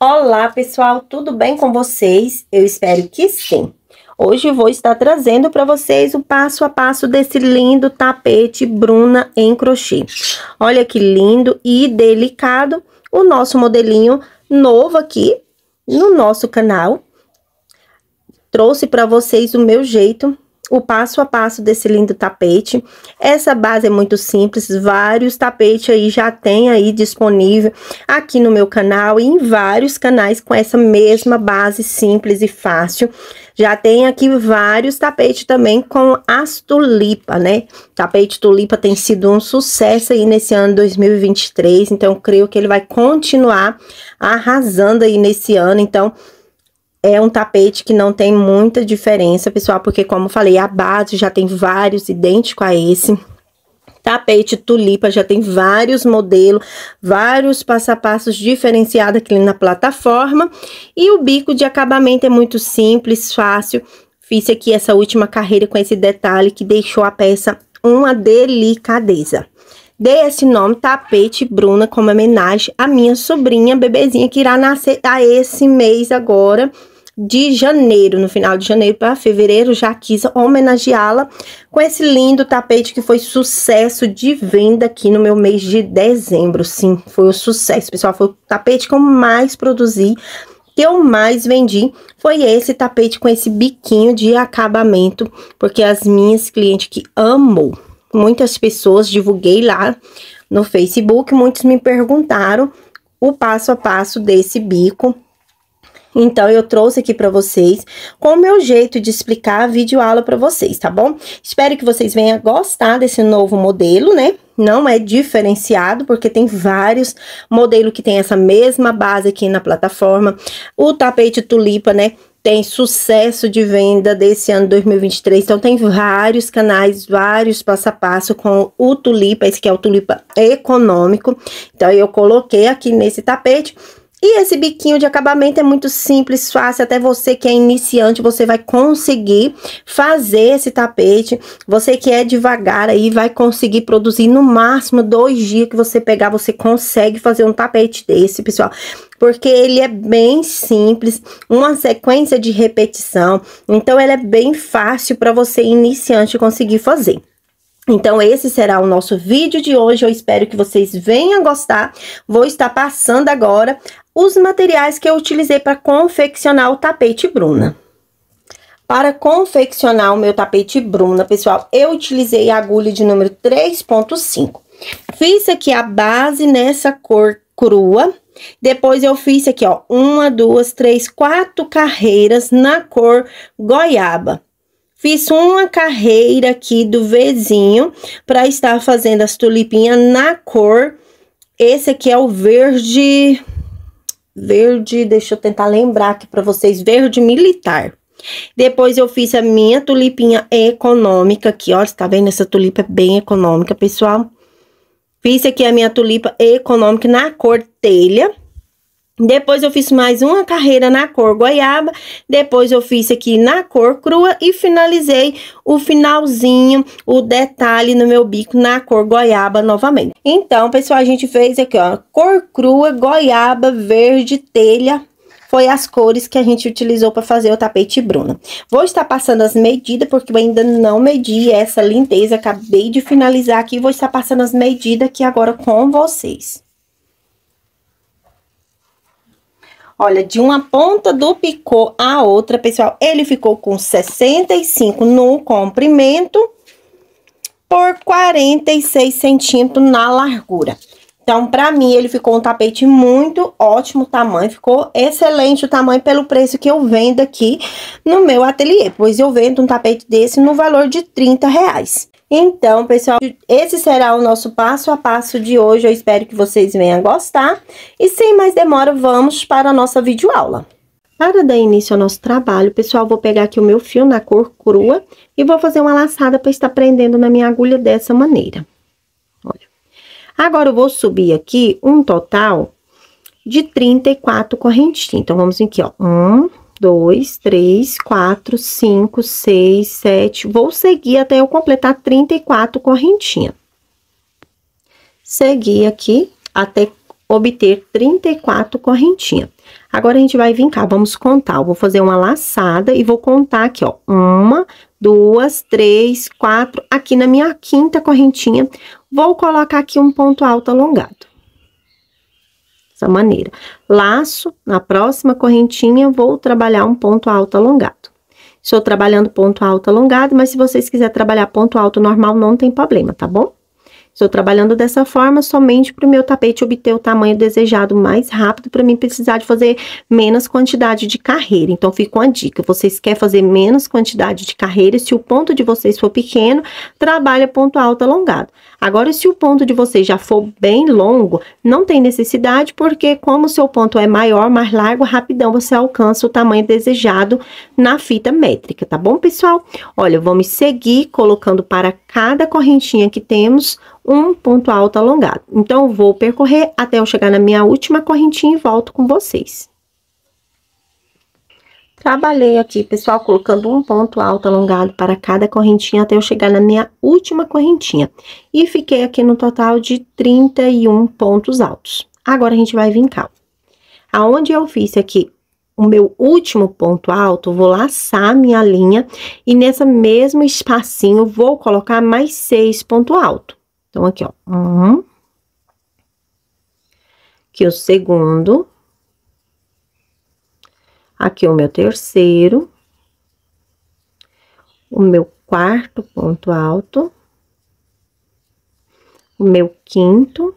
Olá, pessoal, tudo bem com vocês? Eu espero que sim. Hoje vou estar trazendo para vocês o passo a passo desse lindo tapete Bruna em crochê. Olha que lindo e delicado o nosso modelinho novo aqui no nosso canal. Trouxe para vocês o meu jeito o passo a passo desse lindo tapete. Essa base é muito simples, vários tapetes aí já tem aí disponível aqui no meu canal e em vários canais com essa mesma base simples e fácil. Já tem aqui vários tapetes também com as tulipa, né? Tapete tulipa tem sido um sucesso aí nesse ano 2023, então creio que ele vai continuar arrasando aí nesse ano, então... É um tapete que não tem muita diferença, pessoal, porque como falei, a base já tem vários idênticos a esse. Tapete tulipa já tem vários modelos, vários passo a passos diferenciados aqui na plataforma. E o bico de acabamento é muito simples, fácil. Fiz aqui essa última carreira com esse detalhe que deixou a peça uma delicadeza. Dei esse nome, Tapete Bruna, como homenagem à minha sobrinha, bebezinha, que irá nascer a esse mês agora de janeiro, no final de janeiro para fevereiro, já quis homenageá-la com esse lindo tapete que foi sucesso de venda aqui no meu mês de dezembro. Sim, foi um sucesso, pessoal. Foi o tapete que eu mais produzi, que eu mais vendi, foi esse tapete com esse biquinho de acabamento, porque as minhas clientes que amou, muitas pessoas divulguei lá no Facebook, muitos me perguntaram o passo a passo desse bico então, eu trouxe aqui para vocês com o meu jeito de explicar a videoaula para vocês, tá bom? Espero que vocês venham gostar desse novo modelo, né? Não é diferenciado, porque tem vários modelos que tem essa mesma base aqui na plataforma. O tapete tulipa, né? tem sucesso de venda desse ano 2023. Então tem vários canais, vários passo a passo com o tulipa, esse que é o tulipa econômico. Então eu coloquei aqui nesse tapete e esse biquinho de acabamento é muito simples, fácil, até você que é iniciante, você vai conseguir fazer esse tapete. Você que é devagar aí, vai conseguir produzir no máximo dois dias que você pegar, você consegue fazer um tapete desse, pessoal. Porque ele é bem simples, uma sequência de repetição, então ele é bem fácil para você iniciante conseguir fazer. Então, esse será o nosso vídeo de hoje. Eu espero que vocês venham gostar. Vou estar passando agora os materiais que eu utilizei para confeccionar o tapete Bruna. Para confeccionar o meu tapete Bruna, pessoal, eu utilizei a agulha de número 3.5. Fiz aqui a base nessa cor crua. Depois eu fiz aqui, ó, uma, duas, três, quatro carreiras na cor goiaba. Fiz uma carreira aqui do vizinho para estar fazendo as tulipinhas na cor. Esse aqui é o verde verde, deixa eu tentar lembrar aqui para vocês, verde militar. Depois eu fiz a minha tulipinha econômica aqui, ó, está vendo? Essa tulipa é bem econômica, pessoal. Fiz aqui a minha tulipa econômica na cor telha. Depois eu fiz mais uma carreira na cor goiaba, depois eu fiz aqui na cor crua e finalizei o finalzinho, o detalhe no meu bico na cor goiaba novamente. Então, pessoal, a gente fez aqui, ó, cor crua, goiaba, verde, telha, foi as cores que a gente utilizou para fazer o tapete Bruna. Vou estar passando as medidas, porque eu ainda não medi essa lindeza, acabei de finalizar aqui, vou estar passando as medidas aqui agora com vocês. Olha, de uma ponta do picô à outra, pessoal, ele ficou com 65 no comprimento por 46 centímetros na largura. Então, para mim, ele ficou um tapete muito ótimo tamanho, ficou excelente o tamanho pelo preço que eu vendo aqui no meu ateliê, pois eu vendo um tapete desse no valor de 30 reais. Então, pessoal, esse será o nosso passo a passo de hoje. Eu espero que vocês venham gostar. E sem mais demora, vamos para a nossa videoaula. Para dar início ao nosso trabalho, pessoal, vou pegar aqui o meu fio na cor crua e vou fazer uma laçada para estar prendendo na minha agulha dessa maneira. Olha. Agora, eu vou subir aqui um total de 34 correntinhas. Então, vamos aqui, ó. Um, dois, três, quatro, cinco, seis, sete. Vou seguir até eu completar 34 correntinhas. Segui aqui até obter 34 correntinhas. Agora, a gente vai cá, vamos contar. Eu vou fazer uma laçada e vou contar aqui, ó. Uma, duas, três, quatro. Aqui na minha quinta correntinha, vou colocar aqui um ponto alto alongado dessa maneira. Laço, na próxima correntinha, vou trabalhar um ponto alto alongado. Estou trabalhando ponto alto alongado, mas se vocês quiserem trabalhar ponto alto normal, não tem problema, tá bom? Estou trabalhando dessa forma somente para o meu tapete obter o tamanho desejado mais rápido, para mim precisar de fazer menos quantidade de carreira. Então, fica uma dica: vocês querem fazer menos quantidade de carreira, se o ponto de vocês for pequeno, trabalha ponto alto alongado. Agora, se o ponto de vocês já for bem longo, não tem necessidade, porque como o seu ponto é maior, mais largo, rapidão você alcança o tamanho desejado na fita métrica, tá bom, pessoal? Olha, vamos seguir colocando para cada correntinha que temos um ponto alto alongado. Então, vou percorrer até eu chegar na minha última correntinha e volto com vocês. Trabalhei aqui, pessoal, colocando um ponto alto alongado para cada correntinha até eu chegar na minha última correntinha. E fiquei aqui no total de 31 pontos altos. Agora, a gente vai vincar. Aonde eu fiz aqui o meu último ponto alto, vou laçar minha linha e nesse mesmo espacinho vou colocar mais seis ponto alto. Então, aqui, ó, um. Uhum. Aqui o segundo. Aqui o meu terceiro. O meu quarto ponto alto. O meu quinto.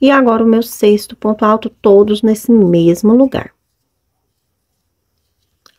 E agora o meu sexto ponto alto, todos nesse mesmo lugar.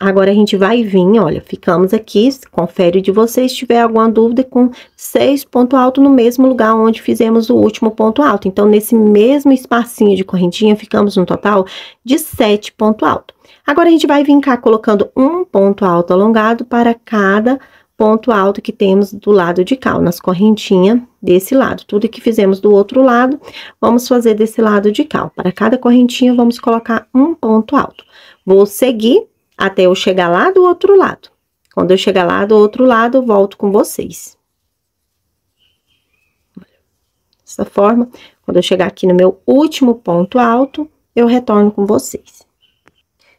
Agora, a gente vai vir, olha, ficamos aqui, confere de vocês, se tiver alguma dúvida, com seis ponto alto no mesmo lugar onde fizemos o último ponto alto. Então, nesse mesmo espacinho de correntinha, ficamos no total de sete ponto alto. Agora, a gente vai vir cá colocando um ponto alto alongado para cada ponto alto que temos do lado de cá, nas correntinhas desse lado. Tudo que fizemos do outro lado, vamos fazer desse lado de cá. Para cada correntinha, vamos colocar um ponto alto. Vou seguir até eu chegar lá do outro lado. Quando eu chegar lá do outro lado, volto com vocês. Dessa forma, quando eu chegar aqui no meu último ponto alto, eu retorno com vocês.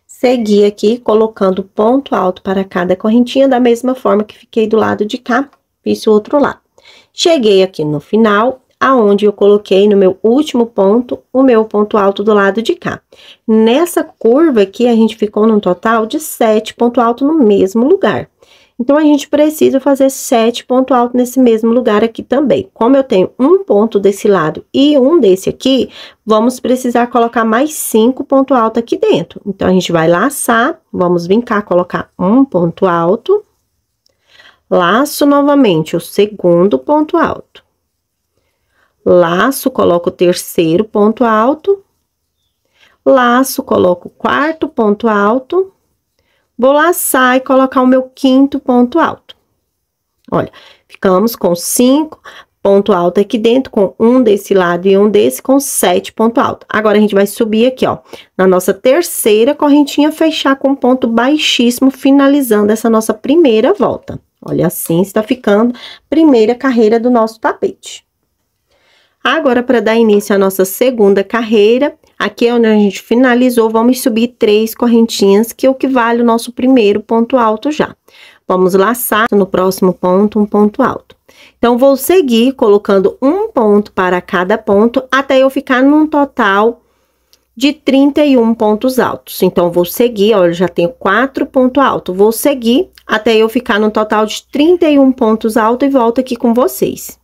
Segui aqui colocando ponto alto para cada correntinha da mesma forma que fiquei do lado de cá, fiz o outro lado. Cheguei aqui no final, aonde eu coloquei no meu último ponto o meu ponto alto do lado de cá. Nessa curva aqui, a gente ficou num total de sete ponto alto no mesmo lugar. Então, a gente precisa fazer sete ponto alto nesse mesmo lugar aqui também. Como eu tenho um ponto desse lado e um desse aqui, vamos precisar colocar mais cinco ponto alto aqui dentro. Então, a gente vai laçar, vamos brincar colocar um ponto alto. Laço novamente o segundo ponto alto Laço, coloco o terceiro ponto alto. Laço, coloco o quarto ponto alto. Vou laçar e colocar o meu quinto ponto alto. Olha, ficamos com cinco ponto alto aqui dentro, com um desse lado e um desse, com sete ponto alto. Agora, a gente vai subir aqui, ó, na nossa terceira correntinha, fechar com ponto baixíssimo, finalizando essa nossa primeira volta. Olha, assim está ficando primeira carreira do nosso tapete. Agora, para dar início à nossa segunda carreira, aqui é onde a gente finalizou, vamos subir três correntinhas, que é o que vale o nosso primeiro ponto alto já. Vamos laçar no próximo ponto um ponto alto. Então, vou seguir colocando um ponto para cada ponto, até eu ficar num total de 31 pontos altos. Então, vou seguir, olha, já tenho quatro pontos altos. Vou seguir até eu ficar no total de 31 pontos altos e volto aqui com vocês.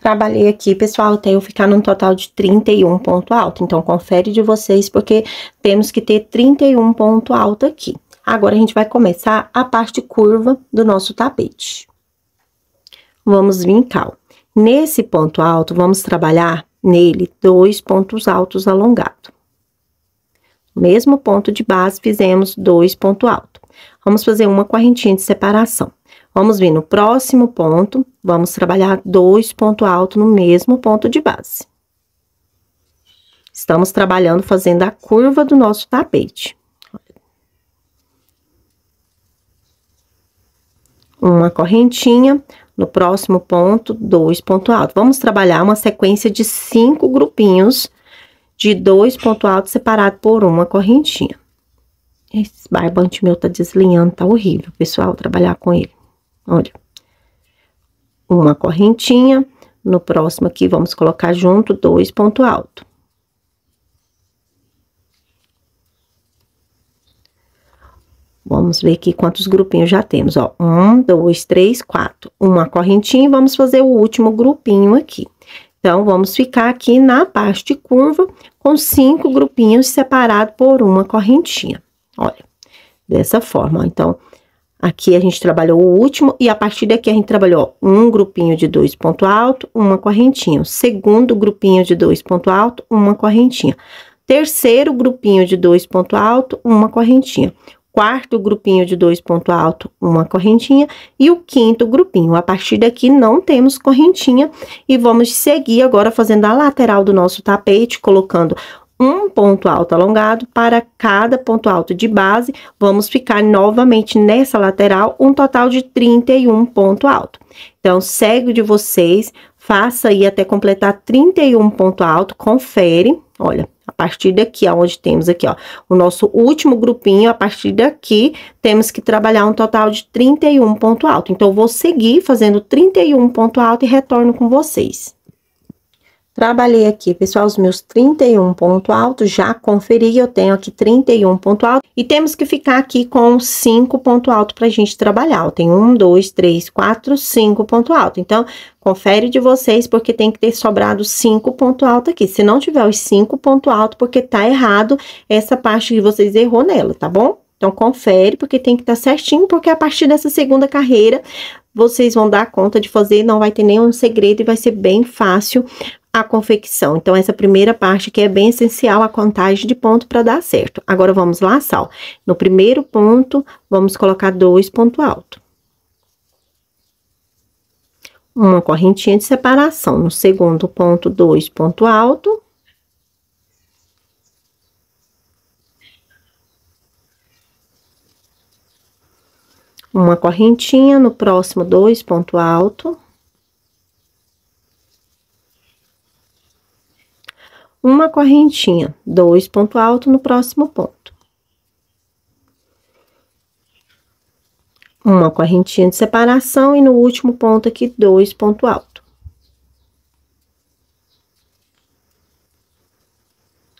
Trabalhei aqui, pessoal, tenho ficar num total de 31 ponto alto. Então, confere de vocês, porque temos que ter 31 ponto alto aqui. Agora, a gente vai começar a parte curva do nosso tapete. Vamos vir Nesse ponto alto, vamos trabalhar nele dois pontos altos alongados. Mesmo ponto de base, fizemos dois ponto alto. Vamos fazer uma correntinha de separação. Vamos vir no próximo ponto, vamos trabalhar dois pontos altos no mesmo ponto de base. Estamos trabalhando fazendo a curva do nosso tapete. Uma correntinha, no próximo ponto, dois pontos altos. Vamos trabalhar uma sequência de cinco grupinhos de dois pontos altos separados por uma correntinha. Esse barbante meu tá deslinhando, tá horrível, pessoal, trabalhar com ele. Olha, uma correntinha, no próximo aqui vamos colocar junto dois ponto alto. Vamos ver aqui quantos grupinhos já temos, ó. Um, dois, três, quatro. Uma correntinha e vamos fazer o último grupinho aqui. Então, vamos ficar aqui na parte curva com cinco grupinhos separados por uma correntinha. Olha, dessa forma, ó. Então, Aqui a gente trabalhou o último e a partir daqui a gente trabalhou um grupinho de dois ponto alto, uma correntinha. Segundo grupinho de dois ponto alto, uma correntinha. Terceiro grupinho de dois ponto alto, uma correntinha. Quarto grupinho de dois ponto alto, uma correntinha. E o quinto grupinho. A partir daqui não temos correntinha e vamos seguir agora fazendo a lateral do nosso tapete, colocando um ponto alto alongado para cada ponto alto de base, vamos ficar novamente nessa lateral um total de 31 ponto alto. Então, segue de vocês, faça aí até completar 31 ponto alto, confere, olha, a partir daqui, aonde temos aqui, ó, o nosso último grupinho, a partir daqui, temos que trabalhar um total de 31 ponto alto. Então, vou seguir fazendo 31 ponto alto e retorno com vocês. Trabalhei aqui, pessoal, os meus 31 ponto alto, já conferi, eu tenho aqui 31 ponto alto. E temos que ficar aqui com 5 ponto alto pra gente trabalhar, ó. Tem 1, 2, 3, 4, 5 ponto alto. Então, confere de vocês, porque tem que ter sobrado 5 ponto alto aqui. Se não tiver os 5 ponto alto, porque tá errado essa parte que vocês errou nela, tá bom? Então, confere, porque tem que estar tá certinho, porque a partir dessa segunda carreira, vocês vão dar conta de fazer, não vai ter nenhum segredo e vai ser bem fácil a confecção. Então, essa primeira parte que é bem essencial, a contagem de ponto para dar certo. Agora, vamos lá, No primeiro ponto, vamos colocar dois ponto alto. Uma correntinha de separação. No segundo ponto, dois ponto alto. Uma correntinha, no próximo, dois ponto alto. uma correntinha, dois ponto alto no próximo ponto. Uma correntinha de separação e no último ponto aqui, dois ponto alto.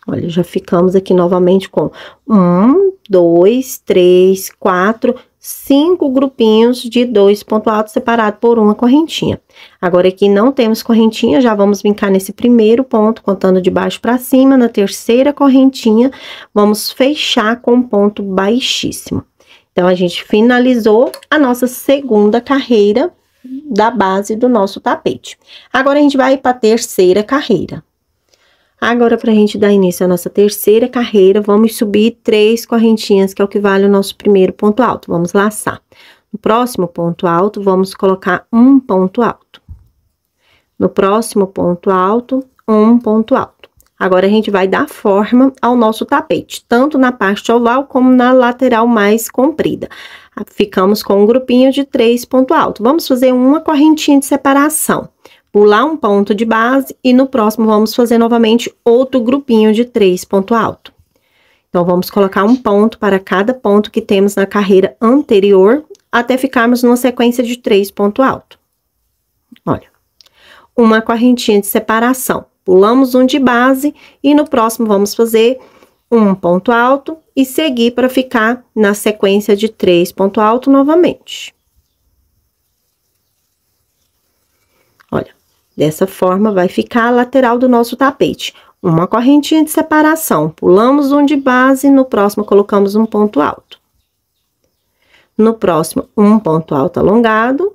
Olha, já ficamos aqui novamente com um, dois, três, quatro, cinco grupinhos de dois ponto alto separados por uma correntinha. Agora, aqui não temos correntinha, já vamos brincar nesse primeiro ponto, contando de baixo para cima. Na terceira correntinha, vamos fechar com um ponto baixíssimo. Então, a gente finalizou a nossa segunda carreira da base do nosso tapete. Agora, a gente vai para a terceira carreira. Agora, para a gente dar início à nossa terceira carreira, vamos subir três correntinhas, que é o que vale o nosso primeiro ponto alto. Vamos laçar. No próximo ponto alto, vamos colocar um ponto alto. No próximo ponto alto, um ponto alto. Agora, a gente vai dar forma ao nosso tapete, tanto na parte oval como na lateral mais comprida. Ficamos com um grupinho de três ponto alto. Vamos fazer uma correntinha de separação pular um ponto de base e no próximo vamos fazer novamente outro grupinho de três ponto alto. Então, vamos colocar um ponto para cada ponto que temos na carreira anterior, até ficarmos numa sequência de três ponto alto. Olha, uma correntinha de separação. Pulamos um de base e no próximo vamos fazer um ponto alto e seguir para ficar na sequência de três ponto alto novamente. Dessa forma, vai ficar a lateral do nosso tapete. Uma correntinha de separação, pulamos um de base, no próximo colocamos um ponto alto. No próximo, um ponto alto alongado.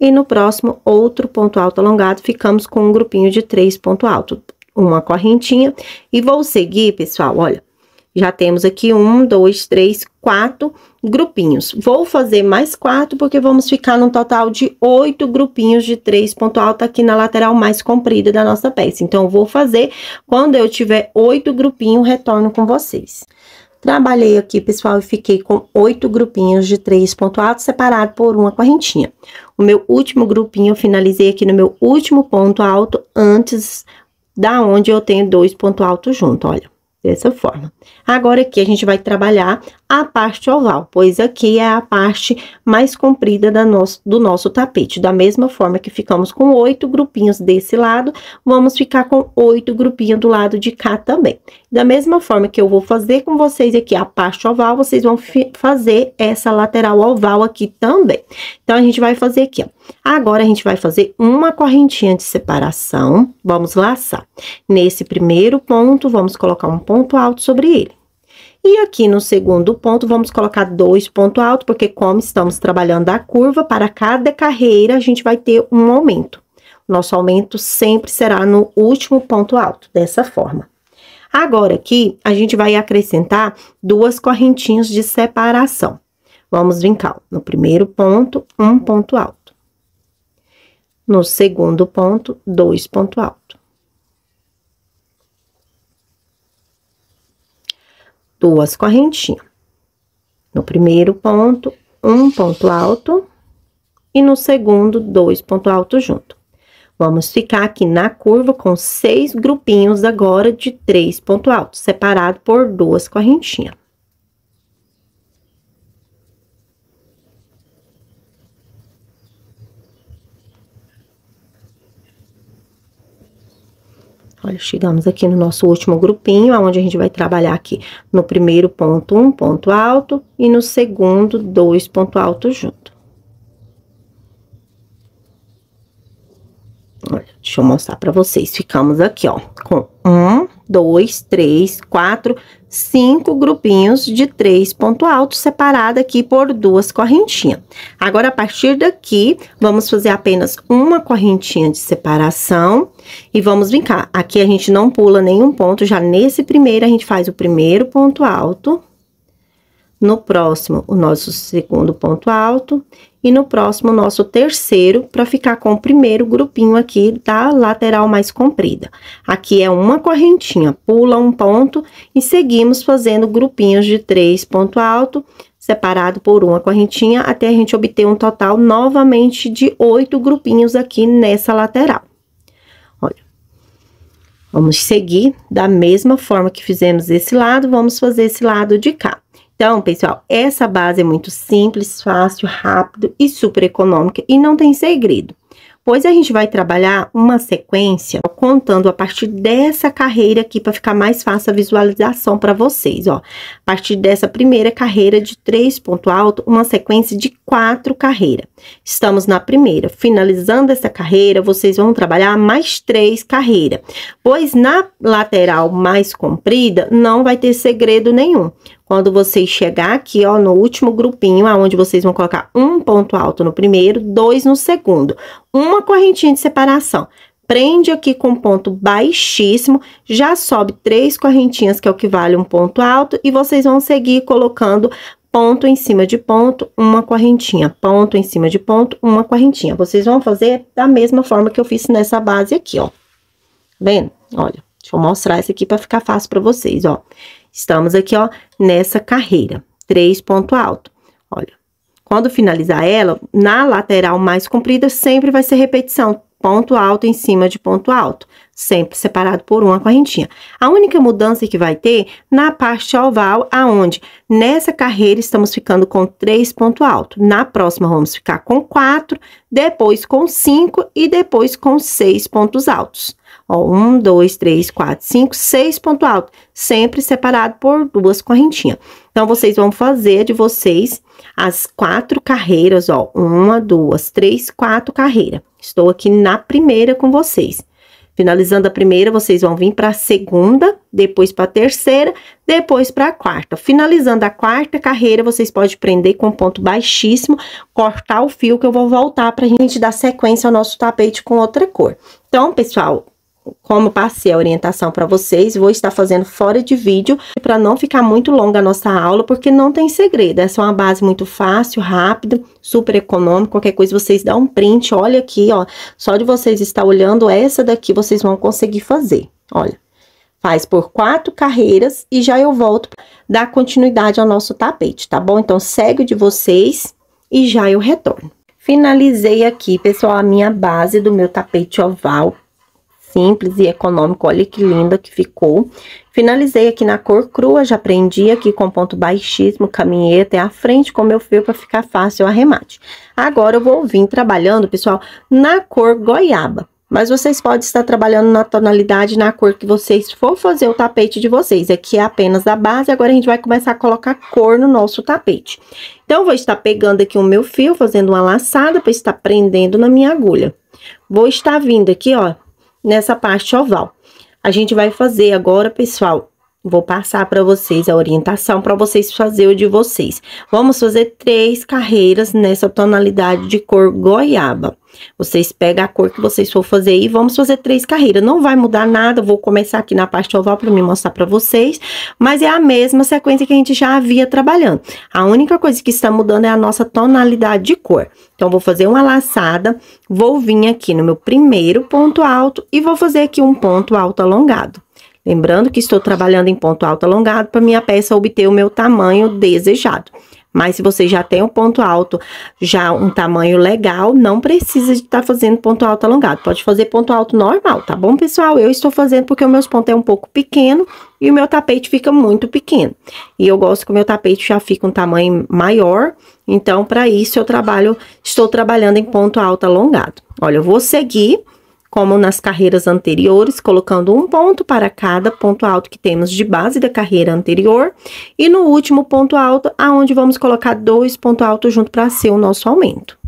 E no próximo, outro ponto alto alongado, ficamos com um grupinho de três ponto alto, uma correntinha. E vou seguir, pessoal, olha, já temos aqui um, dois, três, quatro grupinhos. Vou fazer mais quatro, porque vamos ficar num total de oito grupinhos de três ponto alto aqui na lateral mais comprida da nossa peça. Então, vou fazer, quando eu tiver oito grupinhos, retorno com vocês. Trabalhei aqui, pessoal, e fiquei com oito grupinhos de três ponto alto separado por uma correntinha. O meu último grupinho eu finalizei aqui no meu último ponto alto, antes da onde eu tenho dois ponto alto junto, olha dessa forma. Agora aqui a gente vai trabalhar a parte oval, pois aqui é a parte mais comprida da nosso, do nosso tapete. Da mesma forma que ficamos com oito grupinhos desse lado, vamos ficar com oito grupinhos do lado de cá também. Da mesma forma que eu vou fazer com vocês aqui a parte oval, vocês vão fazer essa lateral oval aqui também. Então, a gente vai fazer aqui, ó Agora, a gente vai fazer uma correntinha de separação, vamos laçar. Nesse primeiro ponto, vamos colocar um ponto alto sobre ele. E aqui no segundo ponto, vamos colocar dois pontos altos, porque como estamos trabalhando a curva, para cada carreira, a gente vai ter um aumento. Nosso aumento sempre será no último ponto alto, dessa forma. Agora aqui, a gente vai acrescentar duas correntinhas de separação. Vamos brincar no primeiro ponto, um ponto alto. No segundo ponto, dois ponto alto. Duas correntinhas. No primeiro ponto, um ponto alto. E no segundo, dois ponto alto junto. Vamos ficar aqui na curva com seis grupinhos agora de três ponto alto, separado por duas correntinhas. Olha, chegamos aqui no nosso último grupinho, onde a gente vai trabalhar aqui no primeiro ponto, um ponto alto, e no segundo, dois ponto alto junto. Olha, deixa eu mostrar pra vocês. Ficamos aqui, ó, com um, dois, três, quatro, cinco grupinhos de três ponto altos separado aqui por duas correntinhas. Agora, a partir daqui, vamos fazer apenas uma correntinha de separação e vamos brincar. Aqui a gente não pula nenhum ponto, já nesse primeiro a gente faz o primeiro ponto alto, no próximo o nosso segundo ponto alto e no próximo o nosso terceiro para ficar com o primeiro grupinho aqui da lateral mais comprida. Aqui é uma correntinha, pula um ponto e seguimos fazendo grupinhos de três ponto alto separado por uma correntinha até a gente obter um total novamente de oito grupinhos aqui nessa lateral. Olha, vamos seguir da mesma forma que fizemos esse lado, vamos fazer esse lado de cá. Então, pessoal, essa base é muito simples, fácil, rápido e super econômica e não tem segredo. Pois a gente vai trabalhar uma sequência contando a partir dessa carreira aqui para ficar mais fácil a visualização para vocês, ó. A partir dessa primeira carreira de três ponto alto, uma sequência de quatro carreiras. Estamos na primeira. Finalizando essa carreira, vocês vão trabalhar mais três carreiras, pois na lateral mais comprida não vai ter segredo nenhum quando vocês chegar aqui, ó, no último grupinho, aonde vocês vão colocar um ponto alto no primeiro, dois no segundo, uma correntinha de separação. Prende aqui com ponto baixíssimo, já sobe três correntinhas, que é o que vale um ponto alto, e vocês vão seguir colocando ponto em cima de ponto, uma correntinha, ponto em cima de ponto, uma correntinha. Vocês vão fazer da mesma forma que eu fiz nessa base aqui, ó. Tá vendo? Olha, deixa eu mostrar essa aqui para ficar fácil para vocês, ó. Estamos aqui, ó, nessa carreira. Três ponto alto. Olha, quando finalizar ela, na lateral mais comprida, sempre vai ser repetição. Ponto alto em cima de ponto alto, sempre separado por uma correntinha. A única mudança que vai ter na parte oval, aonde nessa carreira estamos ficando com três ponto alto. Na próxima, vamos ficar com quatro, depois com cinco e depois com seis pontos altos. Ó, um, dois, três, quatro, cinco, seis ponto alto, sempre separado por duas correntinhas. Então, vocês vão fazer de vocês as quatro carreiras, ó, uma, duas, três, quatro carreiras. Estou aqui na primeira com vocês. Finalizando a primeira, vocês vão vir para a segunda, depois para a terceira, depois para a quarta. Finalizando a quarta carreira, vocês podem prender com ponto baixíssimo, cortar o fio que eu vou voltar para a gente dar sequência ao nosso tapete com outra cor. Então, pessoal, como passei a orientação para vocês, vou estar fazendo fora de vídeo para não ficar muito longa a nossa aula, porque não tem segredo, essa é uma base muito fácil, rápida, super econômica, qualquer coisa vocês dão um print, olha aqui, ó, só de vocês estar olhando essa daqui, vocês vão conseguir fazer, olha. Faz por quatro carreiras e já eu volto dar continuidade ao nosso tapete, tá bom? Então, segue o de vocês e já eu retorno. Finalizei aqui, pessoal, a minha base do meu tapete oval simples e econômico. Olha que linda que ficou. Finalizei aqui na cor crua, já prendi aqui com ponto baixíssimo, caminhei até a frente com meu fio para ficar fácil o arremate. Agora eu vou vir trabalhando, pessoal, na cor goiaba. Mas vocês podem estar trabalhando na tonalidade, na cor que vocês for fazer o tapete de vocês. Aqui é apenas a base, agora a gente vai começar a colocar cor no nosso tapete. Então, eu vou estar pegando aqui o meu fio, fazendo uma laçada para estar prendendo na minha agulha. Vou estar vindo aqui, ó, nessa parte oval. A gente vai fazer agora, pessoal, Vou passar para vocês a orientação para vocês fazerem o de vocês. Vamos fazer três carreiras nessa tonalidade de cor goiaba. Vocês pegam a cor que vocês for fazer e vamos fazer três carreiras. Não vai mudar nada, vou começar aqui na parte oval para me mostrar para vocês, mas é a mesma sequência que a gente já havia trabalhando. A única coisa que está mudando é a nossa tonalidade de cor. Então, vou fazer uma laçada, vou vir aqui no meu primeiro ponto alto e vou fazer aqui um ponto alto alongado. Lembrando que estou trabalhando em ponto alto alongado para minha peça obter o meu tamanho desejado. Mas se você já tem um ponto alto, já um tamanho legal, não precisa de estar tá fazendo ponto alto alongado. Pode fazer ponto alto normal, tá bom, pessoal? Eu estou fazendo porque o meu ponto é um pouco pequeno e o meu tapete fica muito pequeno. E eu gosto que o meu tapete já fica um tamanho maior, então para isso eu trabalho, estou trabalhando em ponto alto alongado. Olha, eu vou seguir como nas carreiras anteriores, colocando um ponto para cada ponto alto que temos de base da carreira anterior, e no último ponto alto, aonde vamos colocar dois pontos altos junto para ser o nosso aumento.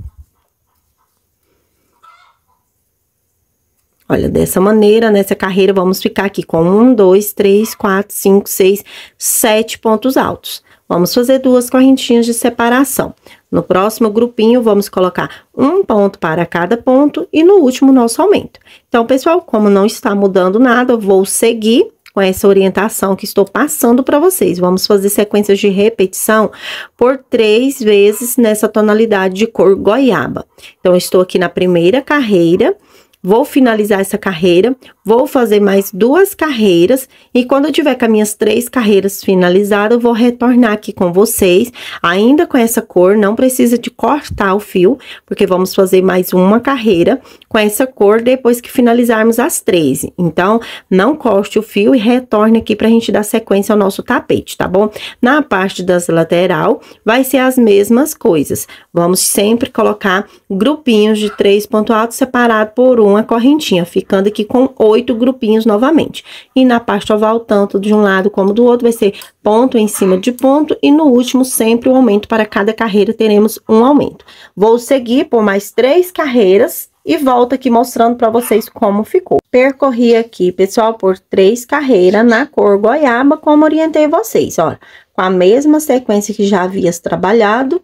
Olha, dessa maneira, nessa carreira, vamos ficar aqui com um, dois, três, quatro, cinco, seis, sete pontos altos. Vamos fazer duas correntinhas de separação. No próximo grupinho, vamos colocar um ponto para cada ponto e no último, nosso aumento. Então, pessoal, como não está mudando nada, eu vou seguir com essa orientação que estou passando para vocês. Vamos fazer sequências de repetição por três vezes nessa tonalidade de cor goiaba. Então, estou aqui na primeira carreira, vou finalizar essa carreira, Vou fazer mais duas carreiras e quando eu tiver com as minhas três carreiras finalizadas, eu vou retornar aqui com vocês, ainda com essa cor, não precisa de cortar o fio, porque vamos fazer mais uma carreira com essa cor depois que finalizarmos as 13. Então, não corte o fio e retorne aqui pra gente dar sequência ao nosso tapete, tá bom? Na parte das lateral, vai ser as mesmas coisas. Vamos sempre colocar grupinhos de três pontos altos separado por uma correntinha, ficando aqui com oito oito grupinhos novamente. E na pasta oval, tanto de um lado como do outro, vai ser ponto em cima de ponto. E no último, sempre o um aumento para cada carreira, teremos um aumento. Vou seguir por mais três carreiras, e volto aqui mostrando para vocês como ficou. Percorri aqui, pessoal, por três carreiras na cor goiaba, como orientei vocês, ó. Com a mesma sequência que já havias trabalhado,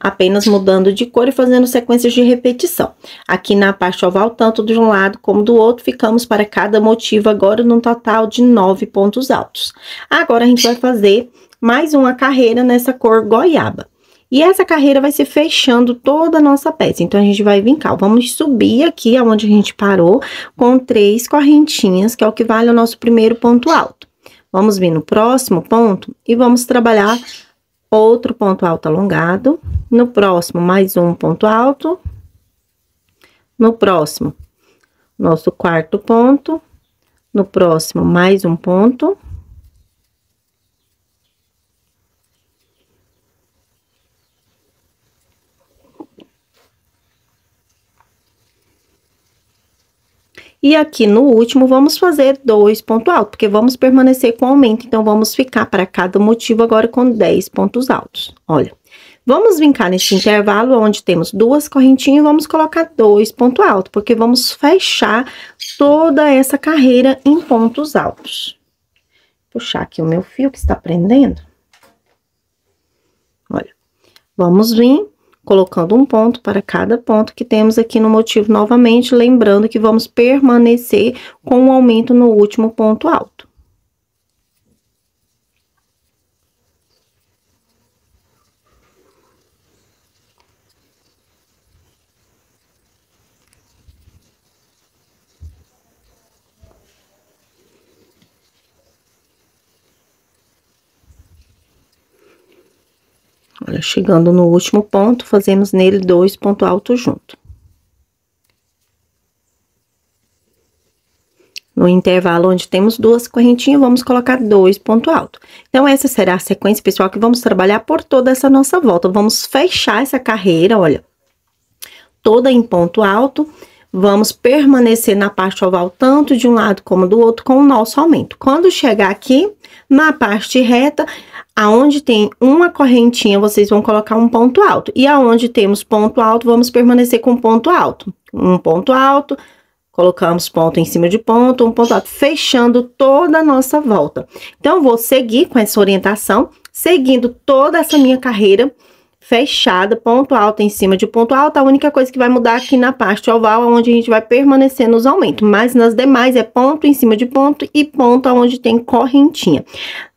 apenas mudando de cor e fazendo sequências de repetição. Aqui na parte oval, tanto de um lado como do outro, ficamos para cada motivo agora num total de nove pontos altos. Agora, a gente vai fazer mais uma carreira nessa cor goiaba. E essa carreira vai ser fechando toda a nossa peça. Então, a gente vai vincar. Vamos subir aqui aonde a gente parou com três correntinhas, que é o que vale o nosso primeiro ponto alto. Vamos vir no próximo ponto e vamos trabalhar outro ponto alto alongado, no próximo, mais um ponto alto, no próximo, nosso quarto ponto, no próximo, mais um ponto, E aqui no último, vamos fazer dois pontos altos, porque vamos permanecer com aumento. Então, vamos ficar para cada motivo agora com 10 pontos altos. Olha, vamos vincar nesse intervalo onde temos duas correntinhas e vamos colocar dois pontos altos, porque vamos fechar toda essa carreira em pontos altos. Puxar aqui o meu fio que está prendendo. Olha, vamos vir colocando um ponto para cada ponto que temos aqui no motivo novamente, lembrando que vamos permanecer com o um aumento no último ponto alto. Olha, chegando no último ponto, fazemos nele dois pontos altos junto. No intervalo onde temos duas correntinhas, vamos colocar dois pontos altos. Então, essa será a sequência, pessoal, que vamos trabalhar por toda essa nossa volta. Vamos fechar essa carreira, olha, toda em ponto alto. Vamos permanecer na parte oval, tanto de um lado como do outro, com o nosso aumento. Quando chegar aqui, na parte reta, Aonde tem uma correntinha, vocês vão colocar um ponto alto. E aonde temos ponto alto, vamos permanecer com ponto alto. Um ponto alto, colocamos ponto em cima de ponto, um ponto alto, fechando toda a nossa volta. Então, vou seguir com essa orientação, seguindo toda essa minha carreira fechada, ponto alto em cima de ponto alto, a única coisa que vai mudar aqui na parte oval, é onde a gente vai permanecer nos aumentos, mas nas demais é ponto em cima de ponto e ponto onde tem correntinha.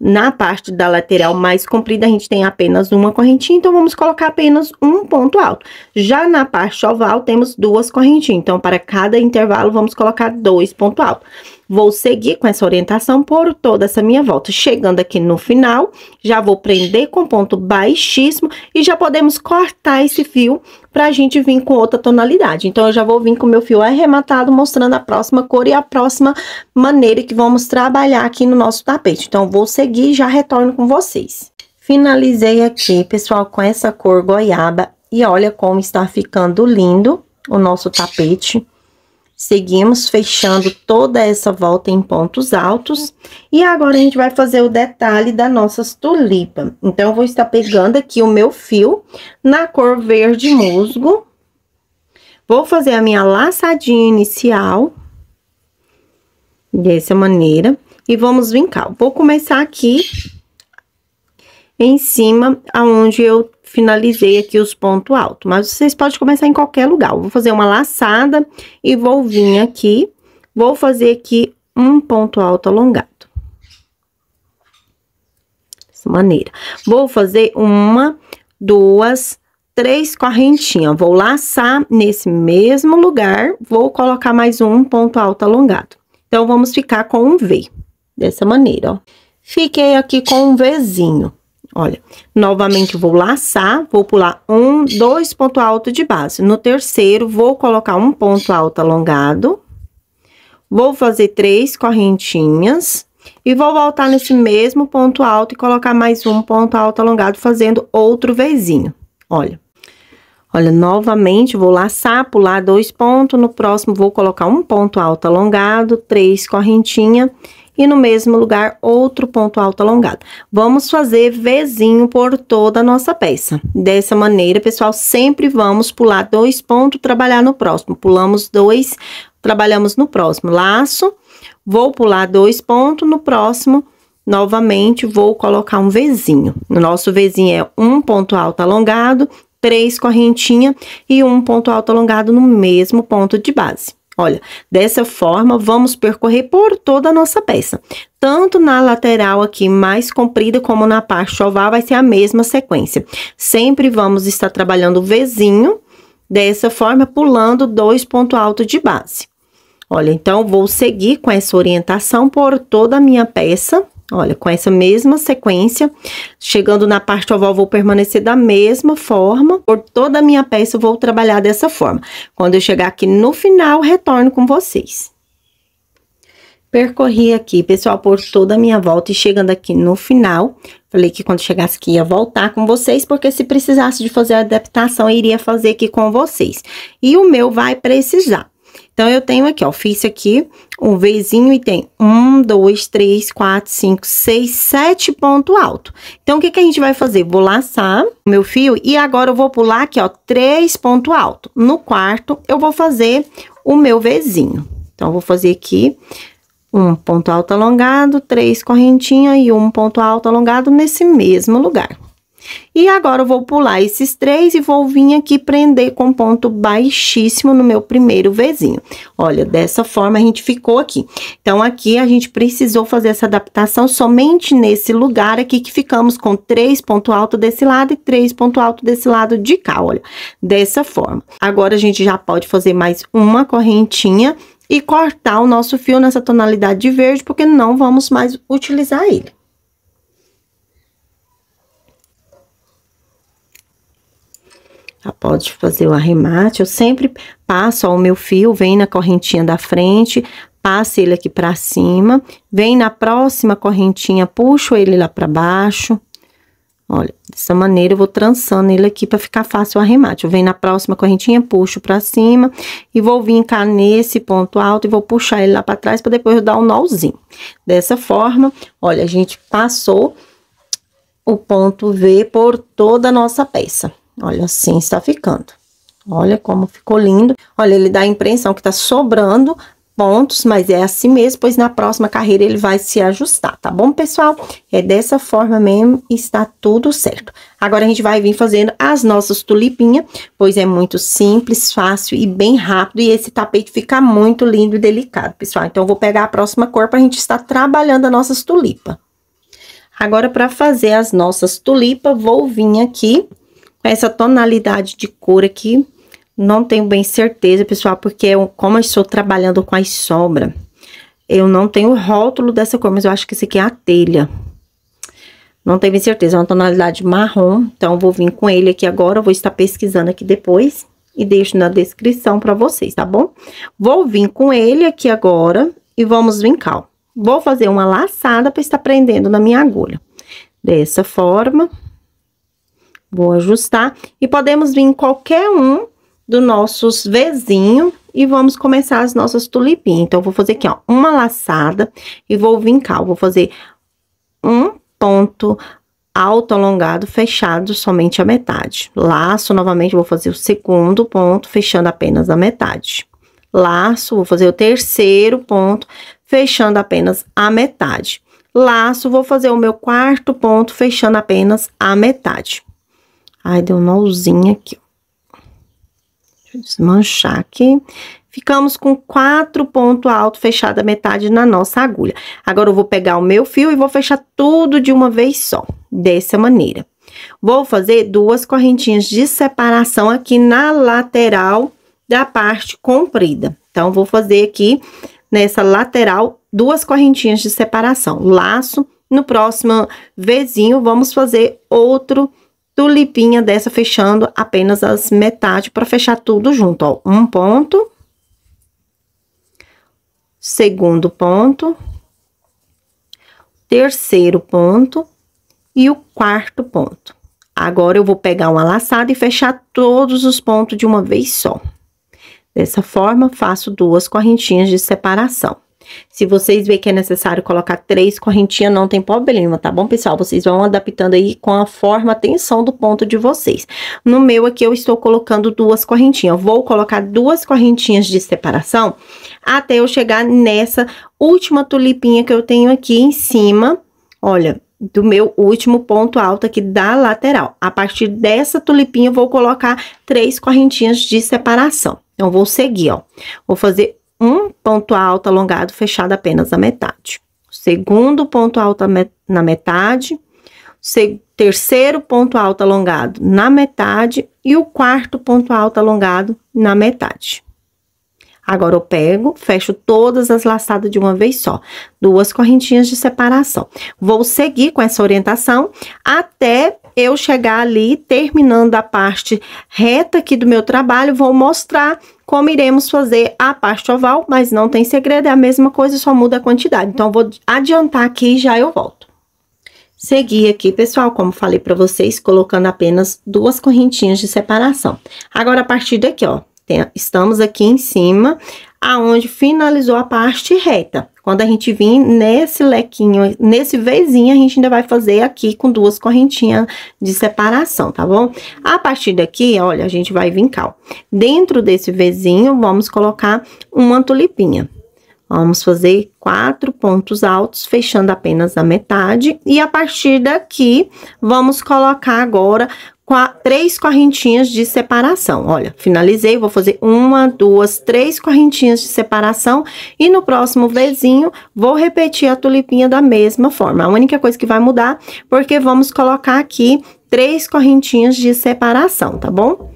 Na parte da lateral mais comprida, a gente tem apenas uma correntinha, então vamos colocar apenas um ponto alto. Já na parte oval, temos duas correntinhas, então para cada intervalo, vamos colocar dois pontos altos. Vou seguir com essa orientação por toda essa minha volta. Chegando aqui no final, já vou prender com ponto baixíssimo e já podemos cortar esse fio pra gente vir com outra tonalidade. Então, eu já vou vir com meu fio arrematado, mostrando a próxima cor e a próxima maneira que vamos trabalhar aqui no nosso tapete. Então, vou seguir e já retorno com vocês. Finalizei aqui, pessoal, com essa cor goiaba. E olha como está ficando lindo o nosso tapete. Seguimos fechando toda essa volta em pontos altos. E agora a gente vai fazer o detalhe das nossas tulipas. Então, eu vou estar pegando aqui o meu fio na cor verde musgo. Vou fazer a minha laçadinha inicial. Dessa maneira. E vamos vincar. Vou começar aqui em cima, aonde eu finalizei aqui os pontos altos, mas vocês podem começar em qualquer lugar. Eu vou fazer uma laçada e vou vir aqui, vou fazer aqui um ponto alto alongado. Dessa maneira. Vou fazer uma, duas, três correntinhas. Vou laçar nesse mesmo lugar, vou colocar mais um ponto alto alongado. Então, vamos ficar com um V, dessa maneira, ó. Fiquei aqui com um Vzinho. Olha, novamente vou laçar, vou pular um, dois ponto alto de base. No terceiro, vou colocar um ponto alto alongado. Vou fazer três correntinhas. E vou voltar nesse mesmo ponto alto e colocar mais um ponto alto alongado, fazendo outro vezinho. Olha. Olha, novamente, vou laçar, pular dois pontos. No próximo, vou colocar um ponto alto alongado, três correntinhas e no mesmo lugar outro ponto alto alongado. Vamos fazer vezinho por toda a nossa peça. Dessa maneira, pessoal, sempre vamos pular dois pontos, trabalhar no próximo. Pulamos dois, trabalhamos no próximo. Laço, vou pular dois pontos, no próximo, novamente, vou colocar um vezinho. No nosso vezinho é um ponto alto alongado, três correntinha e um ponto alto alongado no mesmo ponto de base. Olha, dessa forma, vamos percorrer por toda a nossa peça. Tanto na lateral aqui mais comprida, como na parte oval, vai ser a mesma sequência. Sempre vamos estar trabalhando o Vzinho, dessa forma, pulando dois pontos altos de base. Olha, então, vou seguir com essa orientação por toda a minha peça. Olha, com essa mesma sequência, chegando na parte oval, vou permanecer da mesma forma. Por toda a minha peça, eu vou trabalhar dessa forma. Quando eu chegar aqui no final, retorno com vocês. Percorri aqui, pessoal, por toda a minha volta e chegando aqui no final, falei que quando chegasse aqui ia voltar com vocês, porque se precisasse de fazer a adaptação, eu iria fazer aqui com vocês. E o meu vai precisar. Então, eu tenho aqui, ó, fiz aqui um vizinho e tem um, dois, três, quatro, cinco, seis, sete ponto alto. Então, o que que a gente vai fazer? Vou laçar o meu fio e agora eu vou pular aqui, ó, três ponto alto. No quarto, eu vou fazer o meu vizinho. Então, vou fazer aqui um ponto alto alongado, três correntinhas e um ponto alto alongado nesse mesmo lugar. E agora, eu vou pular esses três e vou vir aqui prender com ponto baixíssimo no meu primeiro vizinho. Olha, dessa forma a gente ficou aqui. Então, aqui a gente precisou fazer essa adaptação somente nesse lugar aqui que ficamos com três ponto alto desse lado e três ponto alto desse lado de cá, olha. Dessa forma. Agora, a gente já pode fazer mais uma correntinha e cortar o nosso fio nessa tonalidade de verde, porque não vamos mais utilizar ele. Tá, pode fazer o arremate, eu sempre passo ó, o meu fio, vem na correntinha da frente, passo ele aqui para cima, vem na próxima correntinha, puxo ele lá para baixo. Olha, dessa maneira eu vou trançando ele aqui para ficar fácil o arremate. Eu venho na próxima correntinha, puxo para cima e vou vir cá nesse ponto alto e vou puxar ele lá para trás para depois eu dar um nozinho. Dessa forma, olha, a gente passou o ponto V por toda a nossa peça. Olha, assim está ficando. Olha como ficou lindo. Olha, ele dá a impressão que tá sobrando pontos, mas é assim mesmo, pois na próxima carreira ele vai se ajustar, tá bom, pessoal? É dessa forma mesmo, está tudo certo. Agora a gente vai vir fazendo as nossas tulipinhas, pois é muito simples, fácil e bem rápido, e esse tapete fica muito lindo e delicado, pessoal. Então, eu vou pegar a próxima cor para a gente estar trabalhando as nossas tulipas. Agora, para fazer as nossas tulipas, vou vir aqui essa tonalidade de cor aqui. Não tenho bem certeza, pessoal, porque eu, como eu estou trabalhando com as sombras, eu não tenho rótulo dessa cor, mas eu acho que esse aqui é a telha. Não tenho bem certeza, é uma tonalidade marrom, então vou vir com ele aqui agora, vou estar pesquisando aqui depois e deixo na descrição para vocês, tá bom? Vou vir com ele aqui agora e vamos vincar, ó. Vou fazer uma laçada para estar prendendo na minha agulha. Dessa forma, Vou ajustar e podemos vir em qualquer um dos nossos vizinhos e vamos começar as nossas tulipinhas. Então, vou fazer aqui, ó, uma laçada e vou vincar. Eu vou fazer um ponto alto alongado fechado somente a metade. Laço, novamente, vou fazer o segundo ponto fechando apenas a metade. Laço, vou fazer o terceiro ponto fechando apenas a metade. Laço, vou fazer o meu quarto ponto fechando apenas a metade. Aí, deu um nozinho aqui, Deixa eu desmanchar aqui. Ficamos com quatro pontos altos a metade na nossa agulha. Agora, eu vou pegar o meu fio e vou fechar tudo de uma vez só, dessa maneira. Vou fazer duas correntinhas de separação aqui na lateral da parte comprida. Então, vou fazer aqui nessa lateral duas correntinhas de separação. Laço, no próximo vezinho, vamos fazer outro tulipinha dessa fechando apenas as metade para fechar tudo junto, ó. Um ponto. Segundo ponto. Terceiro ponto. E o quarto ponto. Agora, eu vou pegar uma laçada e fechar todos os pontos de uma vez só. Dessa forma, faço duas correntinhas de separação. Se vocês verem que é necessário colocar três correntinhas, não tem problema, tá bom, pessoal? Vocês vão adaptando aí com a forma, a tensão do ponto de vocês. No meu aqui, eu estou colocando duas correntinhas. Vou colocar duas correntinhas de separação até eu chegar nessa última tulipinha que eu tenho aqui em cima. Olha, do meu último ponto alto aqui da lateral. A partir dessa tulipinha, eu vou colocar três correntinhas de separação. Então, vou seguir, ó. Vou fazer um ponto alto alongado fechado apenas na metade. Segundo ponto alto na metade, terceiro ponto alto alongado na metade e o quarto ponto alto alongado na metade. Agora eu pego, fecho todas as laçadas de uma vez só, duas correntinhas de separação. Vou seguir com essa orientação até eu chegar ali, terminando a parte reta aqui do meu trabalho, vou mostrar como iremos fazer a parte oval, mas não tem segredo, é a mesma coisa, só muda a quantidade. Então, vou adiantar aqui e já eu volto. Segui aqui, pessoal, como falei para vocês, colocando apenas duas correntinhas de separação. Agora, a partir daqui, ó, tem, estamos aqui em cima, aonde finalizou a parte reta. Quando a gente vir nesse lequinho, nesse vezinho, a gente ainda vai fazer aqui com duas correntinhas de separação, tá bom? A partir daqui, olha, a gente vai vincar, ó. Dentro desse vezinho, vamos colocar uma tulipinha. Vamos fazer quatro pontos altos, fechando apenas a metade. E a partir daqui, vamos colocar agora três correntinhas de separação. Olha, finalizei, vou fazer uma, duas, três correntinhas de separação e no próximo vezinho vou repetir a tulipinha da mesma forma. A única coisa que vai mudar, porque vamos colocar aqui três correntinhas de separação, tá bom?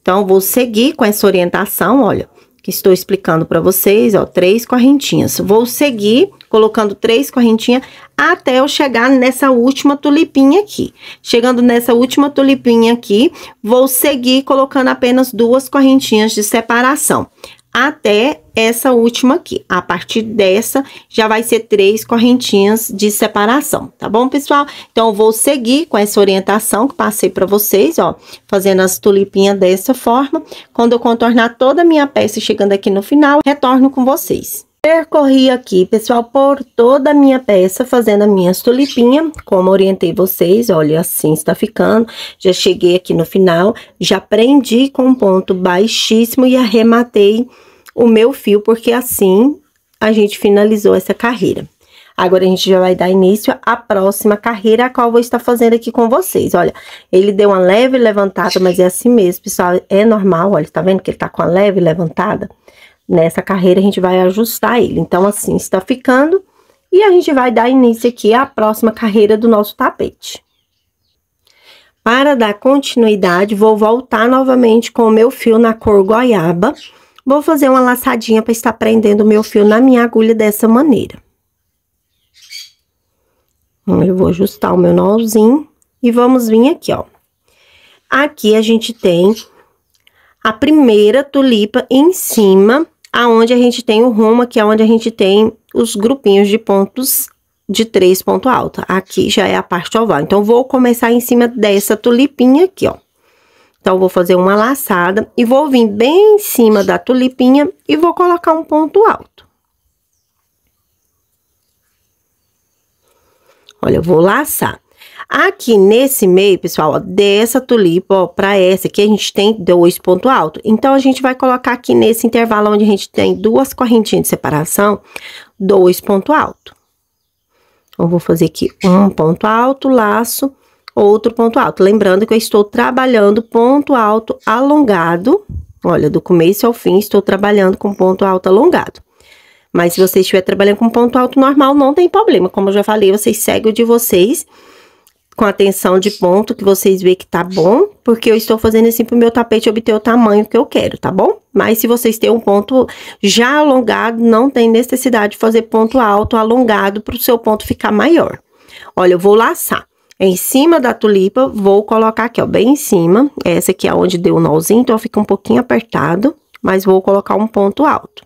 Então, vou seguir com essa orientação, olha, que estou explicando para vocês, ó, três correntinhas. Vou seguir colocando três correntinhas até eu chegar nessa última tulipinha aqui. Chegando nessa última tulipinha aqui, vou seguir colocando apenas duas correntinhas de separação até essa última aqui. A partir dessa, já vai ser três correntinhas de separação, tá bom, pessoal? Então, eu vou seguir com essa orientação que passei para vocês, ó, fazendo as tulipinhas dessa forma. Quando eu contornar toda a minha peça, chegando aqui no final, retorno com vocês. Percorri aqui, pessoal, por toda a minha peça, fazendo a minha tulipinha, como orientei vocês, olha, assim está ficando. Já cheguei aqui no final, já prendi com um ponto baixíssimo e arrematei o meu fio, porque assim a gente finalizou essa carreira. Agora, a gente já vai dar início à próxima carreira, a qual vou estar fazendo aqui com vocês. Olha, ele deu uma leve levantada, mas é assim mesmo, pessoal, é normal, olha, tá vendo que ele tá com a leve levantada? Nessa carreira, a gente vai ajustar ele. Então, assim está ficando. E a gente vai dar início aqui à próxima carreira do nosso tapete. Para dar continuidade, vou voltar novamente com o meu fio na cor goiaba. Vou fazer uma laçadinha para estar prendendo o meu fio na minha agulha dessa maneira. Então, eu vou ajustar o meu nozinho e vamos vir aqui, ó. Aqui a gente tem a primeira tulipa em cima aonde a gente tem o Roma, que é onde a gente tem os grupinhos de pontos de três ponto alto. Aqui já é a parte oval. Então, vou começar em cima dessa tulipinha aqui, ó. Então, vou fazer uma laçada e vou vir bem em cima da tulipinha e vou colocar um ponto alto. Olha, eu vou laçar. Aqui nesse meio, pessoal, ó, dessa tulipa, ó, pra essa aqui, a gente tem dois pontos altos. Então, a gente vai colocar aqui nesse intervalo onde a gente tem duas correntinhas de separação, dois pontos altos. Então, vou fazer aqui um ponto alto, laço, outro ponto alto. Lembrando que eu estou trabalhando ponto alto alongado. Olha, do começo ao fim, estou trabalhando com ponto alto alongado. Mas se você estiver trabalhando com ponto alto normal, não tem problema. Como eu já falei, vocês seguem o de vocês com atenção de ponto que vocês veem que tá bom, porque eu estou fazendo assim pro meu tapete obter o tamanho que eu quero, tá bom? Mas se vocês têm um ponto já alongado, não tem necessidade de fazer ponto alto alongado para o seu ponto ficar maior. Olha, eu vou laçar é em cima da tulipa, vou colocar aqui, ó, bem em cima. Essa aqui é onde deu o um nozinho, então fica um pouquinho apertado, mas vou colocar um ponto alto.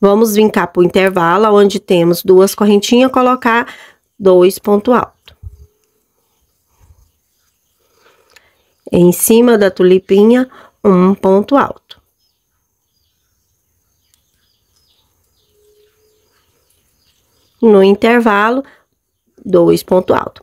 Vamos vincar pro intervalo, onde temos duas correntinhas, colocar dois ponto alto. Em cima da tulipinha, um ponto alto. No intervalo, dois ponto alto.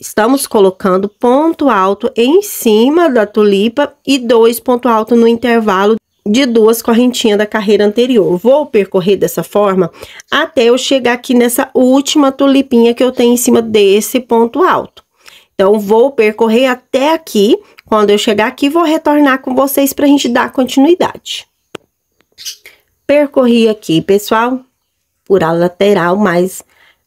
Estamos colocando ponto alto em cima da tulipa e dois ponto alto no intervalo de duas correntinhas da carreira anterior. Vou percorrer dessa forma até eu chegar aqui nessa última tulipinha que eu tenho em cima desse ponto alto. Então, vou percorrer até aqui. Quando eu chegar aqui, vou retornar com vocês para a gente dar continuidade. Percorri aqui, pessoal, por a lateral mais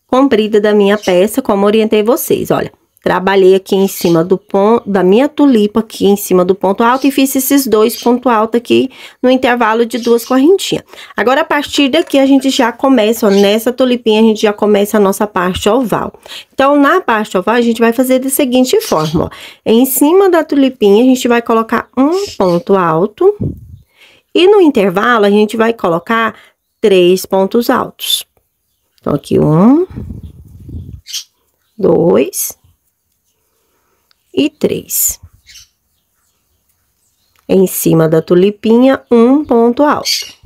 comprida da minha peça, como orientei vocês. Olha, Trabalhei aqui em cima do ponto, da minha tulipa aqui em cima do ponto alto e fiz esses dois pontos altos aqui no intervalo de duas correntinhas. Agora, a partir daqui, a gente já começa, ó, nessa tulipinha, a gente já começa a nossa parte oval. Então, na parte oval, a gente vai fazer da seguinte forma, ó. Em cima da tulipinha, a gente vai colocar um ponto alto e no intervalo, a gente vai colocar três pontos altos. Então, aqui um, dois e três. Em cima da tulipinha, um ponto alto.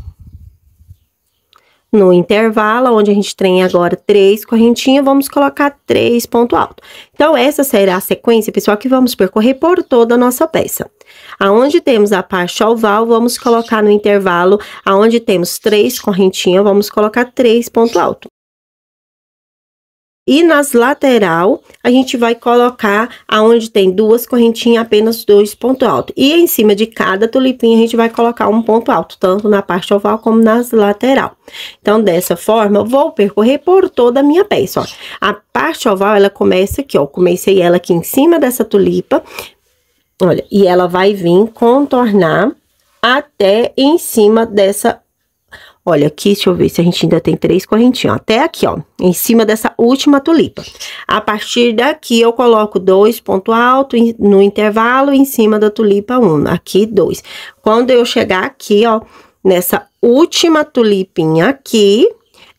No intervalo, onde a gente tem agora três correntinhas, vamos colocar três ponto alto. Então, essa será a sequência, pessoal, que vamos percorrer por toda a nossa peça. Aonde temos a parte oval, vamos colocar no intervalo, aonde temos três correntinhas, vamos colocar três pontos altos. E nas lateral, a gente vai colocar aonde tem duas correntinhas, apenas dois pontos altos. E em cima de cada tulipinha, a gente vai colocar um ponto alto, tanto na parte oval como nas lateral. Então, dessa forma, vou percorrer por toda a minha peça, ó. A parte oval, ela começa aqui, ó. Comecei ela aqui em cima dessa tulipa, olha. E ela vai vir contornar até em cima dessa Olha, aqui, deixa eu ver se a gente ainda tem três correntinhas, até aqui, ó, em cima dessa última tulipa. A partir daqui, eu coloco dois ponto alto no intervalo em cima da tulipa um, aqui dois. Quando eu chegar aqui, ó, nessa última tulipinha aqui,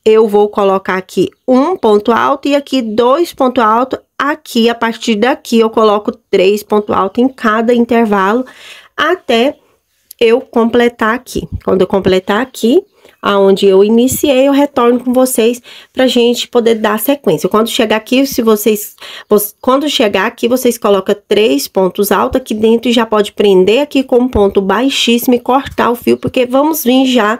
eu vou colocar aqui um ponto alto e aqui dois ponto alto. Aqui, a partir daqui, eu coloco três ponto alto em cada intervalo até eu completar aqui. Quando eu completar aqui, aonde eu iniciei, eu retorno com vocês a gente poder dar sequência. Quando chegar aqui, se vocês quando chegar aqui, vocês colocam três pontos altos aqui dentro e já pode prender aqui com um ponto baixíssimo e cortar o fio, porque vamos vir já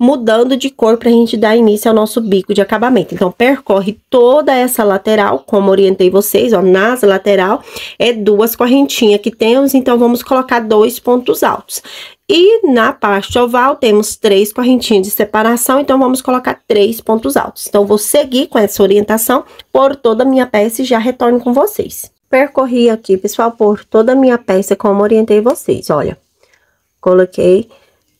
mudando de cor a gente dar início ao nosso bico de acabamento. Então, percorre toda essa lateral, como orientei vocês, ó, nas lateral é duas correntinhas que temos, então vamos colocar dois pontos altos. E na parte oval temos três correntinhas de separação, então vamos colocar três pontos altos. Então, vou seguir com essa orientação por toda a minha peça e já retorno com vocês. Percorri aqui, pessoal, por toda a minha peça como orientei vocês, olha. Coloquei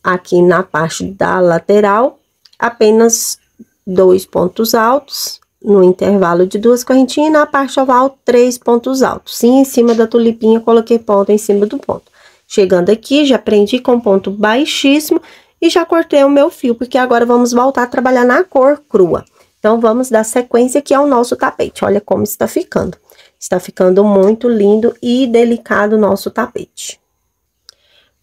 aqui na parte da lateral apenas dois pontos altos, no intervalo de duas correntinhas, e na parte oval, três pontos altos. Sim, em cima da tulipinha, coloquei ponto em cima do ponto. Chegando aqui, já prendi com ponto baixíssimo e já cortei o meu fio, porque agora vamos voltar a trabalhar na cor crua. Então, vamos dar sequência aqui ao nosso tapete. Olha como está ficando. Está ficando muito lindo e delicado o nosso tapete.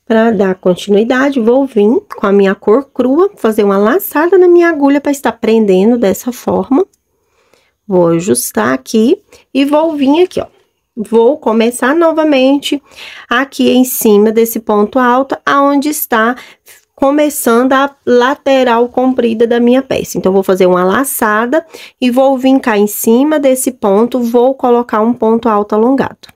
Para dar continuidade, vou vir com a minha cor crua, fazer uma laçada na minha agulha para estar prendendo dessa forma. Vou ajustar aqui e vou vir aqui, ó vou começar novamente aqui em cima desse ponto alto, aonde está começando a lateral comprida da minha peça. Então, vou fazer uma laçada e vou vir cá em cima desse ponto, vou colocar um ponto alto alongado.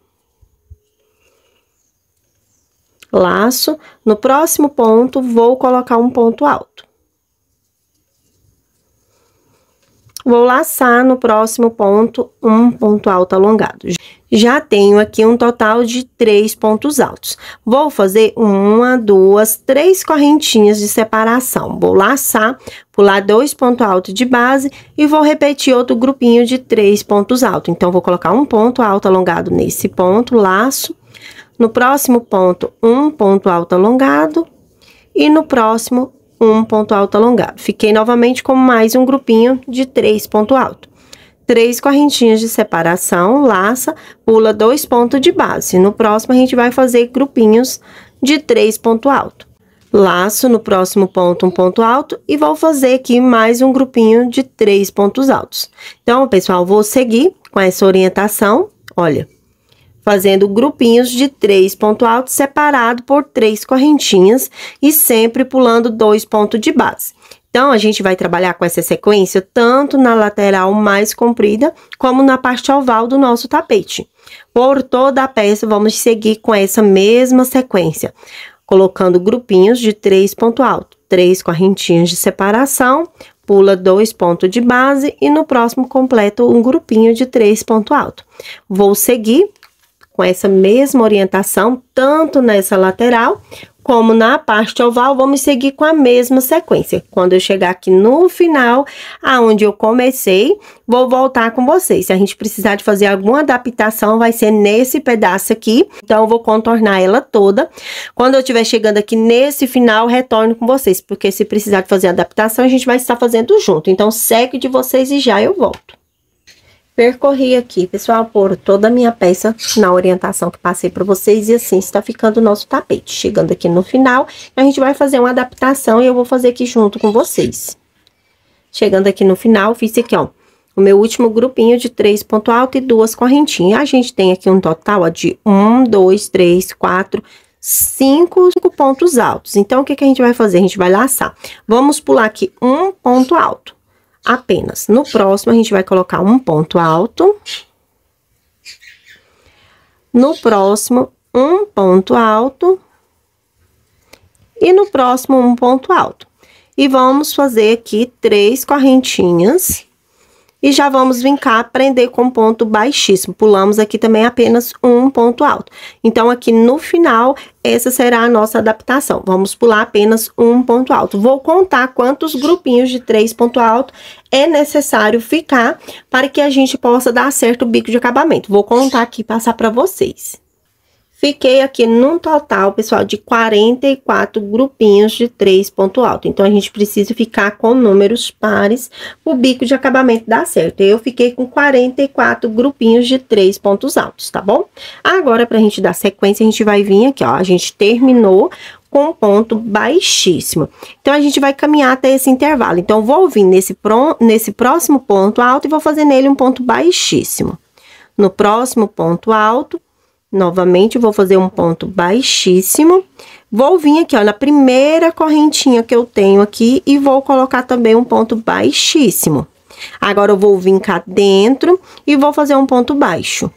Laço, no próximo ponto, vou colocar um ponto alto. Vou laçar no próximo ponto um ponto alto alongado. Já tenho aqui um total de três pontos altos. Vou fazer uma, duas, três correntinhas de separação. Vou laçar, pular dois pontos altos de base e vou repetir outro grupinho de três pontos altos. Então, vou colocar um ponto alto alongado nesse ponto, laço. No próximo ponto, um ponto alto alongado. E no próximo, um ponto alto alongado. Fiquei novamente com mais um grupinho de três ponto alto. Três correntinhas de separação, laça, pula dois pontos de base. No próximo, a gente vai fazer grupinhos de três ponto alto. Laço no próximo ponto um ponto alto e vou fazer aqui mais um grupinho de três pontos altos. Então, pessoal, vou seguir com essa orientação. Olha, fazendo grupinhos de três ponto alto separado por três correntinhas e sempre pulando dois pontos de base. Então, a gente vai trabalhar com essa sequência tanto na lateral mais comprida, como na parte oval do nosso tapete. Por toda a peça, vamos seguir com essa mesma sequência, colocando grupinhos de três ponto alto, três correntinhas de separação, pula dois pontos de base e no próximo completo um grupinho de três ponto alto. Vou seguir com essa mesma orientação, tanto nessa lateral como na parte oval, vamos seguir com a mesma sequência. Quando eu chegar aqui no final, aonde eu comecei, vou voltar com vocês. Se a gente precisar de fazer alguma adaptação, vai ser nesse pedaço aqui. Então, eu vou contornar ela toda. Quando eu estiver chegando aqui nesse final, retorno com vocês. Porque se precisar de fazer adaptação, a gente vai estar fazendo junto. Então, segue de vocês e já eu volto percorri aqui, pessoal, por toda a minha peça na orientação que passei para vocês. E assim está ficando o nosso tapete. Chegando aqui no final, a gente vai fazer uma adaptação e eu vou fazer aqui junto com vocês. Chegando aqui no final, fiz aqui, ó, o meu último grupinho de três ponto alto e duas correntinhas. A gente tem aqui um total, ó, de um, dois, três, quatro, cinco, cinco pontos altos. Então, o que que a gente vai fazer? A gente vai laçar. Vamos pular aqui um ponto alto apenas. No próximo, a gente vai colocar um ponto alto. No próximo, um ponto alto. E no próximo, um ponto alto. E vamos fazer aqui três correntinhas. E já vamos vincar, prender com ponto baixíssimo. Pulamos aqui também apenas um ponto alto. Então, aqui no final, essa será a nossa adaptação. Vamos pular apenas um ponto alto. Vou contar quantos grupinhos de três ponto alto é necessário ficar para que a gente possa dar certo o bico de acabamento. Vou contar aqui e passar para vocês. Fiquei aqui num total, pessoal, de 44 grupinhos de três ponto alto. Então, a gente precisa ficar com números pares o bico de acabamento dá certo. Eu fiquei com 44 grupinhos de três pontos altos, tá bom? Agora, pra gente dar sequência, a gente vai vir aqui, ó. A gente terminou com um ponto baixíssimo. Então, a gente vai caminhar até esse intervalo. Então, vou vir nesse, nesse próximo ponto alto e vou fazer nele um ponto baixíssimo. No próximo ponto alto, Novamente, vou fazer um ponto baixíssimo. Vou vir aqui, ó, na primeira correntinha que eu tenho aqui e vou colocar também um ponto baixíssimo. Agora, eu vou vir cá dentro e vou fazer um ponto baixo.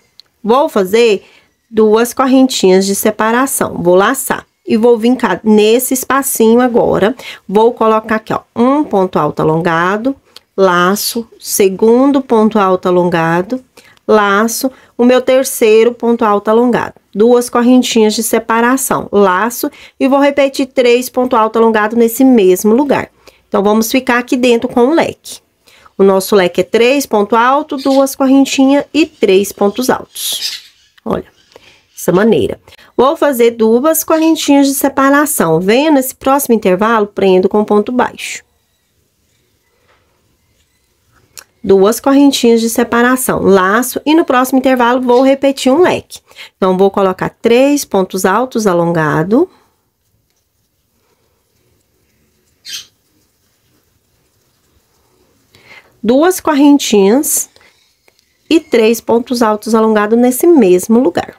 Vou fazer duas correntinhas de separação, vou laçar. E vou vir cá nesse espacinho agora, vou colocar aqui, ó, um ponto alto alongado, laço, segundo ponto alto alongado, laço, o meu terceiro ponto alto alongado. Duas correntinhas de separação, laço, e vou repetir três ponto alto alongado nesse mesmo lugar. Então, vamos ficar aqui dentro com o leque. O nosso leque é três ponto alto, duas correntinhas e três pontos altos. Olha, dessa maneira. Vou fazer duas correntinhas de separação. Venha nesse próximo intervalo, prendo com ponto baixo. duas correntinhas de separação, laço, e no próximo intervalo vou repetir um leque. Então, vou colocar três pontos altos alongado. Duas correntinhas e três pontos altos alongado nesse mesmo lugar.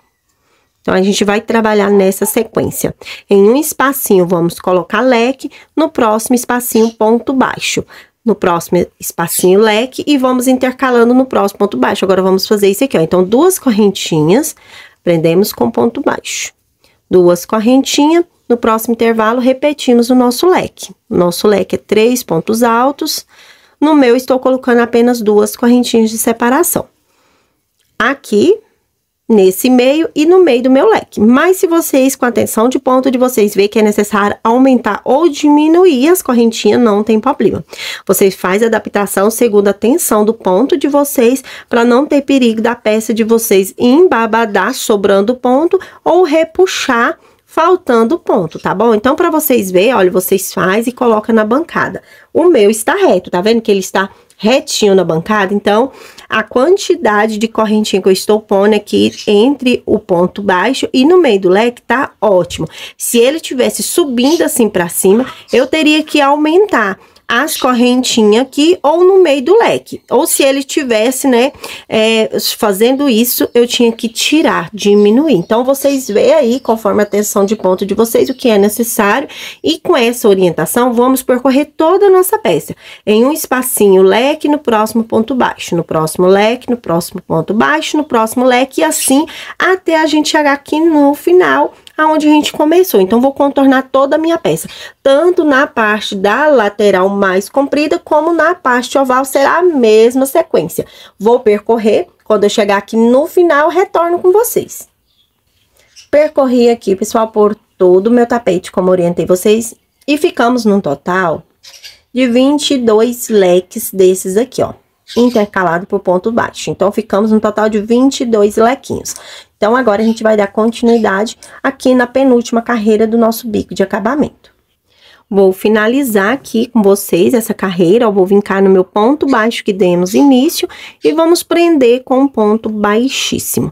Então, a gente vai trabalhar nessa sequência. Em um espacinho, vamos colocar leque, no próximo espacinho, ponto baixo no próximo espacinho leque e vamos intercalando no próximo ponto baixo. Agora, vamos fazer isso aqui, ó. Então, duas correntinhas, prendemos com ponto baixo. Duas correntinhas, no próximo intervalo, repetimos o nosso leque. O nosso leque é três pontos altos. No meu, estou colocando apenas duas correntinhas de separação. Aqui, nesse meio e no meio do meu leque. Mas se vocês, com atenção de ponto de vocês, ver que é necessário aumentar ou diminuir as correntinhas, não tem problema. Vocês fazem a adaptação segundo a tensão do ponto de vocês, para não ter perigo da peça de vocês embabadar, sobrando ponto, ou repuxar faltando ponto, tá bom? Então, para vocês verem, olha, vocês faz e coloca na bancada. O meu está reto, tá vendo que ele está retinho na bancada? Então, a quantidade de correntinha que eu estou pondo aqui entre o ponto baixo e no meio do leque, tá ótimo. Se ele tivesse subindo assim para cima, eu teria que aumentar as correntinhas aqui ou no meio do leque. Ou se ele tivesse, né, é, fazendo isso, eu tinha que tirar, diminuir. Então, vocês vê aí, conforme a tensão de ponto de vocês, o que é necessário. E com essa orientação, vamos percorrer toda a nossa peça. Em um espacinho, leque no próximo ponto baixo, no próximo leque, no próximo ponto baixo, no próximo leque, e assim até a gente chegar aqui no final aonde a gente começou. Então, vou contornar toda a minha peça, tanto na parte da lateral mais comprida, como na parte oval, será a mesma sequência. Vou percorrer, quando eu chegar aqui no final, retorno com vocês. Percorri aqui, pessoal, por todo o meu tapete, como orientei vocês, e ficamos num total de 22 leques desses aqui, ó intercalado por ponto baixo. Então, ficamos no total de 22 lequinhos. Então, agora a gente vai dar continuidade aqui na penúltima carreira do nosso bico de acabamento. Vou finalizar aqui com vocês essa carreira, vou vincar no meu ponto baixo que demos início e vamos prender com um ponto baixíssimo.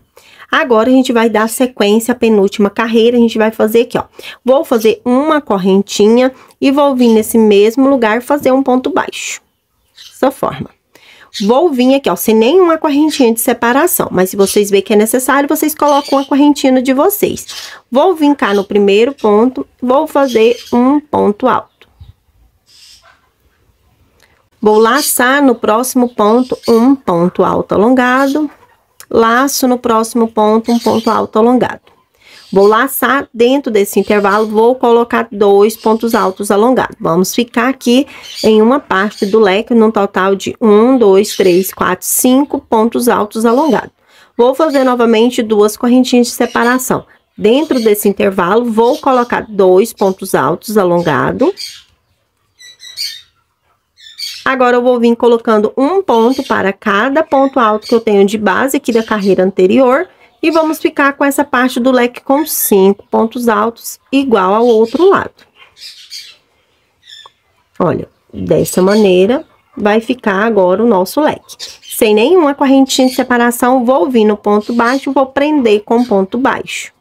Agora, a gente vai dar sequência à penúltima carreira, a gente vai fazer aqui, ó. Vou fazer uma correntinha e vou vir nesse mesmo lugar fazer um ponto baixo. Dessa forma. Vou vir aqui, ó, sem nenhuma correntinha de separação. Mas se vocês verem que é necessário, vocês colocam a correntinha de vocês. Vou vir cá no primeiro ponto, vou fazer um ponto alto. Vou laçar no próximo ponto um ponto alto alongado. Laço no próximo ponto um ponto alto alongado. Vou laçar dentro desse intervalo, vou colocar dois pontos altos alongados. Vamos ficar aqui em uma parte do leque, num total de um, dois, três, quatro, cinco pontos altos alongados. Vou fazer novamente duas correntinhas de separação. Dentro desse intervalo, vou colocar dois pontos altos alongados. Agora, eu vou vir colocando um ponto para cada ponto alto que eu tenho de base aqui da carreira anterior. E vamos ficar com essa parte do leque com cinco pontos altos, igual ao outro lado. Olha, dessa maneira, vai ficar agora o nosso leque. Sem nenhuma correntinha de separação, vou vir no ponto baixo, vou prender com ponto baixo.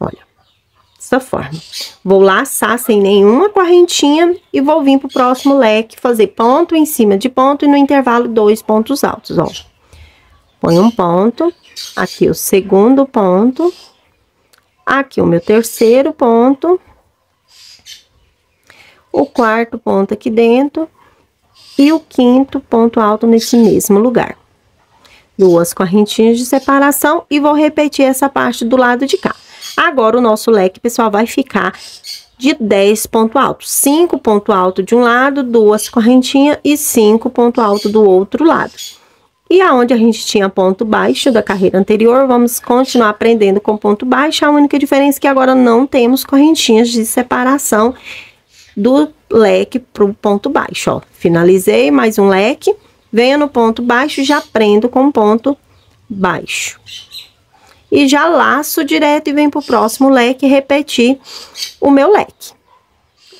Olha, dessa forma. Vou laçar sem nenhuma correntinha e vou vir pro próximo leque, fazer ponto em cima de ponto e no intervalo dois pontos altos, olha. Põe um ponto, aqui o segundo ponto, aqui o meu terceiro ponto, o quarto ponto aqui dentro e o quinto ponto alto nesse mesmo lugar. Duas correntinhas de separação e vou repetir essa parte do lado de cá. Agora, o nosso leque, pessoal, vai ficar de 10 ponto alto. 5 ponto alto de um lado, duas correntinhas e 5 ponto alto do outro lado. E aonde a gente tinha ponto baixo da carreira anterior, vamos continuar aprendendo com ponto baixo. A única diferença é que agora não temos correntinhas de separação do leque para o ponto baixo, ó. Finalizei mais um leque, venho no ponto baixo, já prendo com ponto baixo. E já laço direto e venho o próximo leque repetir o meu leque.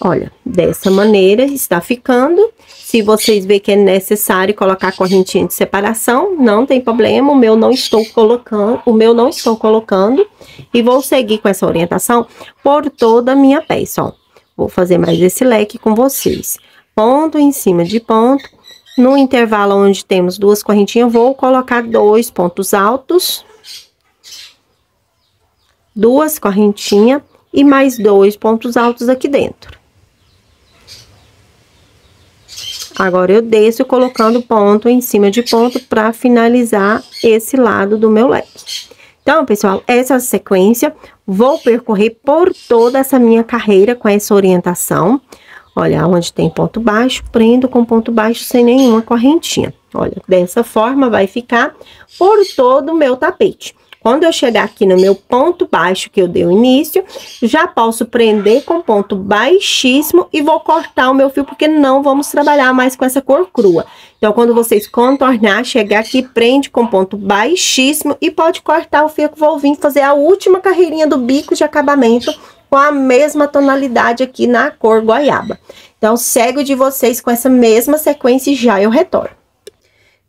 Olha, dessa maneira está ficando. Se vocês verem que é necessário colocar a correntinha de separação, não tem problema, o meu não estou colocando, o meu não estou colocando. E vou seguir com essa orientação por toda a minha peça, ó. Vou fazer mais esse leque com vocês. Ponto em cima de ponto. No intervalo onde temos duas correntinhas, vou colocar dois pontos altos. Duas correntinhas e mais dois pontos altos aqui dentro. Agora, eu desço colocando ponto em cima de ponto para finalizar esse lado do meu leque. Então, pessoal, essa sequência, vou percorrer por toda essa minha carreira com essa orientação. Olha, onde tem ponto baixo, prendo com ponto baixo sem nenhuma correntinha. Olha, dessa forma vai ficar por todo o meu tapete. Quando eu chegar aqui no meu ponto baixo que eu dei o início, já posso prender com ponto baixíssimo e vou cortar o meu fio, porque não vamos trabalhar mais com essa cor crua. Então, quando vocês contornar, chegar aqui, prende com ponto baixíssimo e pode cortar o fio que vou vir fazer a última carreirinha do bico de acabamento com a mesma tonalidade aqui na cor goiaba. Então, segue de vocês com essa mesma sequência e já eu retorno.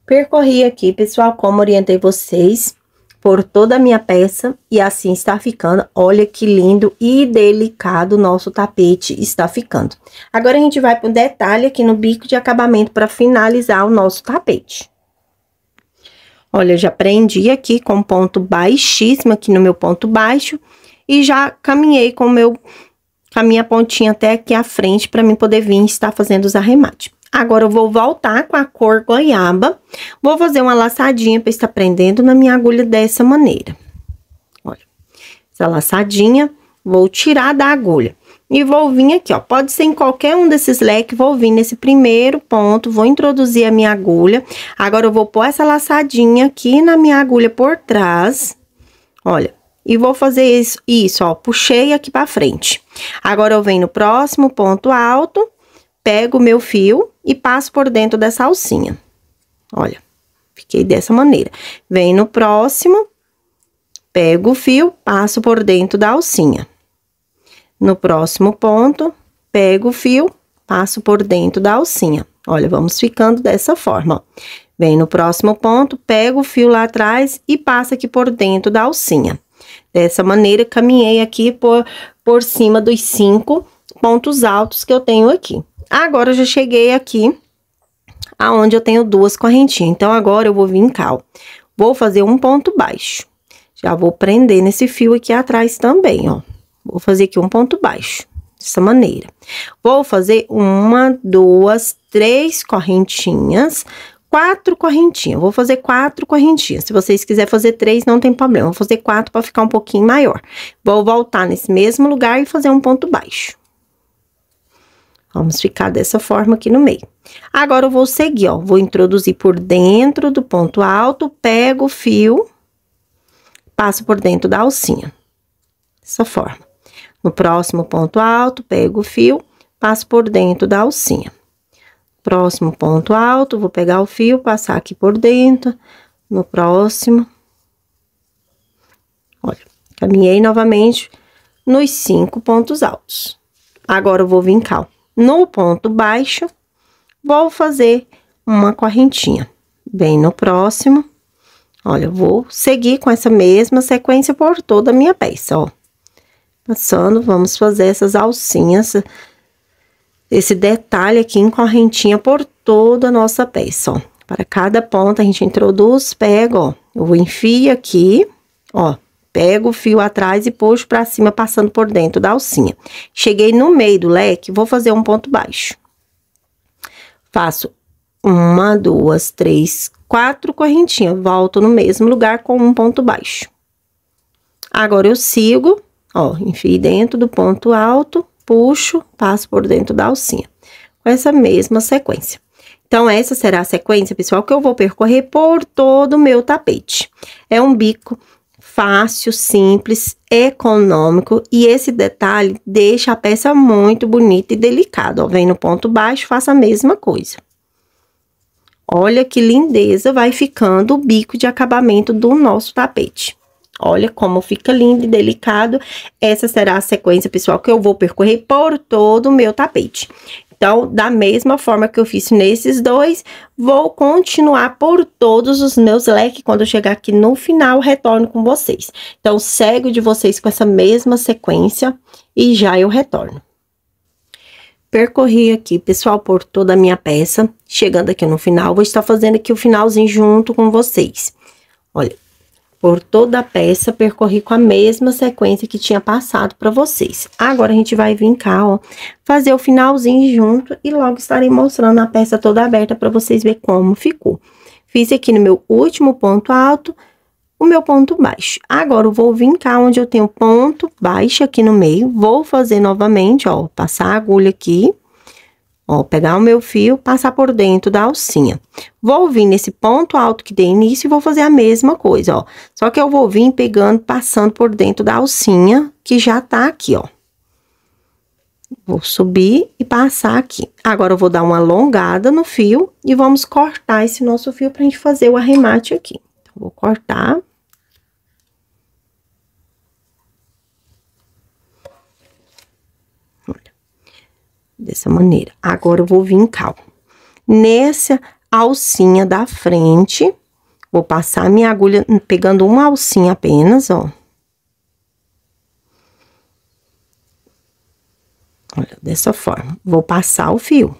Percorri aqui, pessoal, como orientei vocês por toda a minha peça e assim está ficando. Olha que lindo e delicado nosso tapete está ficando. Agora a gente vai para um detalhe aqui no bico de acabamento para finalizar o nosso tapete. Olha, já prendi aqui com ponto baixíssimo aqui no meu ponto baixo e já caminhei com meu com a minha pontinha até aqui à frente para mim poder vir estar fazendo os arremates. Agora, eu vou voltar com a cor goiaba. Vou fazer uma laçadinha para estar prendendo na minha agulha dessa maneira. Olha, essa laçadinha, vou tirar da agulha. E vou vir aqui, ó, pode ser em qualquer um desses leques, vou vir nesse primeiro ponto, vou introduzir a minha agulha. Agora, eu vou pôr essa laçadinha aqui na minha agulha por trás, olha. E vou fazer isso, isso ó, puxei aqui pra frente. Agora, eu venho no próximo ponto alto, pego o meu fio, e passo por dentro dessa alcinha. Olha, fiquei dessa maneira. Vem no próximo, pego o fio, passo por dentro da alcinha. No próximo ponto, pego o fio, passo por dentro da alcinha. Olha, vamos ficando dessa forma, ó. Vem no próximo ponto, pego o fio lá atrás e passa aqui por dentro da alcinha. Dessa maneira, caminhei aqui por, por cima dos cinco pontos altos que eu tenho aqui. Agora, eu já cheguei aqui aonde eu tenho duas correntinhas. Então, agora eu vou vir cá, Vou fazer um ponto baixo. Já vou prender nesse fio aqui atrás também, ó. Vou fazer aqui um ponto baixo, dessa maneira. Vou fazer uma, duas, três correntinhas, quatro correntinhas. Vou fazer quatro correntinhas. Se vocês quiserem fazer três, não tem problema. Vou fazer quatro para ficar um pouquinho maior. Vou voltar nesse mesmo lugar e fazer um ponto baixo. Vamos ficar dessa forma aqui no meio. Agora, eu vou seguir, ó, vou introduzir por dentro do ponto alto, pego o fio, passo por dentro da alcinha. Dessa forma. No próximo ponto alto, pego o fio, passo por dentro da alcinha. Próximo ponto alto, vou pegar o fio, passar aqui por dentro, no próximo. Olha, caminhei novamente nos cinco pontos altos. Agora, eu vou vincar, ó no ponto baixo, vou fazer uma correntinha. Bem no próximo, olha, eu vou seguir com essa mesma sequência por toda a minha peça, ó. Passando, vamos fazer essas alcinhas, esse detalhe aqui em correntinha por toda a nossa peça, ó. Para cada ponta, a gente introduz, pega, ó, eu enfio aqui, ó, Pego o fio atrás e puxo para cima, passando por dentro da alcinha. Cheguei no meio do leque, vou fazer um ponto baixo. Faço uma, duas, três, quatro correntinhas. Volto no mesmo lugar com um ponto baixo. Agora, eu sigo, ó, enfio dentro do ponto alto, puxo, passo por dentro da alcinha. Com essa mesma sequência. Então, essa será a sequência, pessoal, que eu vou percorrer por todo o meu tapete. É um bico fácil, simples, econômico e esse detalhe deixa a peça muito bonita e delicada. Ó, vem no ponto baixo, faça a mesma coisa. Olha que lindeza vai ficando o bico de acabamento do nosso tapete. Olha como fica lindo e delicado. Essa será a sequência, pessoal, que eu vou percorrer por todo o meu tapete. Então, da mesma forma que eu fiz nesses dois, vou continuar por todos os meus leques. Quando eu chegar aqui no final, retorno com vocês. Então, segue de vocês com essa mesma sequência e já eu retorno. Percorri aqui, pessoal, por toda a minha peça. Chegando aqui no final, vou estar fazendo aqui o finalzinho junto com vocês. Olha, por toda a peça, percorri com a mesma sequência que tinha passado para vocês. Agora, a gente vai vir cá, ó, fazer o finalzinho junto e logo estarei mostrando a peça toda aberta para vocês ver como ficou. Fiz aqui no meu último ponto alto, o meu ponto baixo. Agora, eu vou vir cá onde eu tenho ponto baixo aqui no meio, vou fazer novamente, ó, passar a agulha aqui Ó, pegar o meu fio, passar por dentro da alcinha. Vou vir nesse ponto alto que dei início e vou fazer a mesma coisa, ó. Só que eu vou vir pegando, passando por dentro da alcinha, que já tá aqui, ó. Vou subir e passar aqui. Agora, eu vou dar uma alongada no fio e vamos cortar esse nosso fio pra gente fazer o arremate aqui. Então, vou cortar. dessa maneira. Agora, eu vou vir em cal. Nessa alcinha da frente, vou passar a minha agulha pegando uma alcinha apenas, ó. Olha, dessa forma. Vou passar o fio.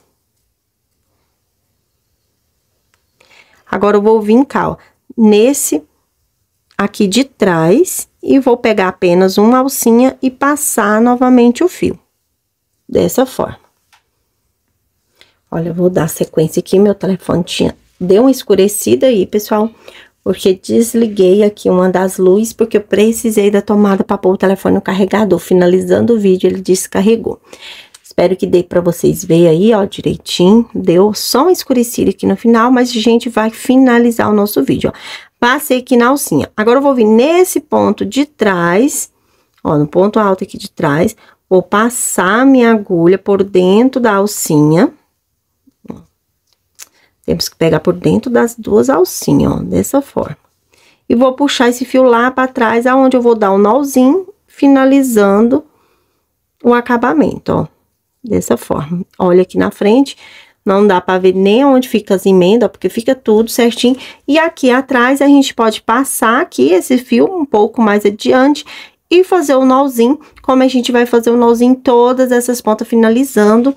Agora, eu vou vir em nesse aqui de trás e vou pegar apenas uma alcinha e passar novamente o fio. Dessa forma. Olha, eu vou dar sequência aqui, meu telefone tinha, deu uma escurecida aí, pessoal, porque desliguei aqui uma das luzes, porque eu precisei da tomada para pôr o telefone no carregador. Finalizando o vídeo, ele descarregou. Espero que dê para vocês ver aí, ó, direitinho. Deu só uma escurecida aqui no final, mas a gente vai finalizar o nosso vídeo, ó. Passei aqui na alcinha. Agora, eu vou vir nesse ponto de trás, ó, no ponto alto aqui de trás, vou passar minha agulha por dentro da alcinha temos que pegar por dentro das duas alcinhas, ó, dessa forma. E vou puxar esse fio lá para trás, aonde eu vou dar um nozinho, finalizando o acabamento, ó. Dessa forma. Olha aqui na frente, não dá para ver nem onde fica as emendas, porque fica tudo certinho. E aqui atrás, a gente pode passar aqui esse fio um pouco mais adiante e fazer o nozinho, como a gente vai fazer o nozinho em todas essas pontas, finalizando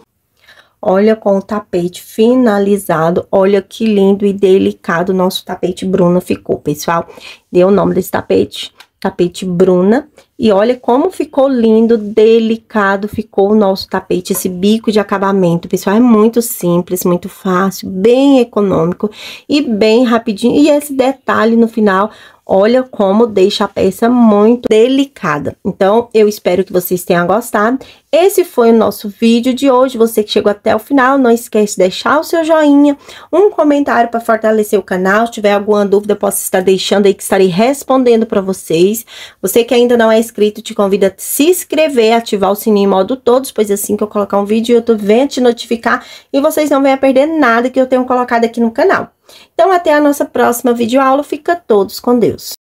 Olha com o tapete finalizado. Olha que lindo e delicado nosso tapete Bruna ficou, pessoal. Deu o nome desse tapete, tapete Bruna. E olha como ficou lindo, delicado ficou o nosso tapete, esse bico de acabamento, pessoal. É muito simples, muito fácil, bem econômico e bem rapidinho. E esse detalhe no final, Olha como deixa a peça muito delicada. Então, eu espero que vocês tenham gostado. Esse foi o nosso vídeo de hoje. Você que chegou até o final, não esquece de deixar o seu joinha, um comentário para fortalecer o canal. Se tiver alguma dúvida, posso estar deixando aí que estarei respondendo para vocês. Você que ainda não é inscrito, te convida a se inscrever, ativar o sininho em modo todos, pois é assim que eu colocar um vídeo, o YouTube vem te notificar e vocês não venham a perder nada que eu tenho colocado aqui no canal. Então, até a nossa próxima videoaula. Fica todos com Deus.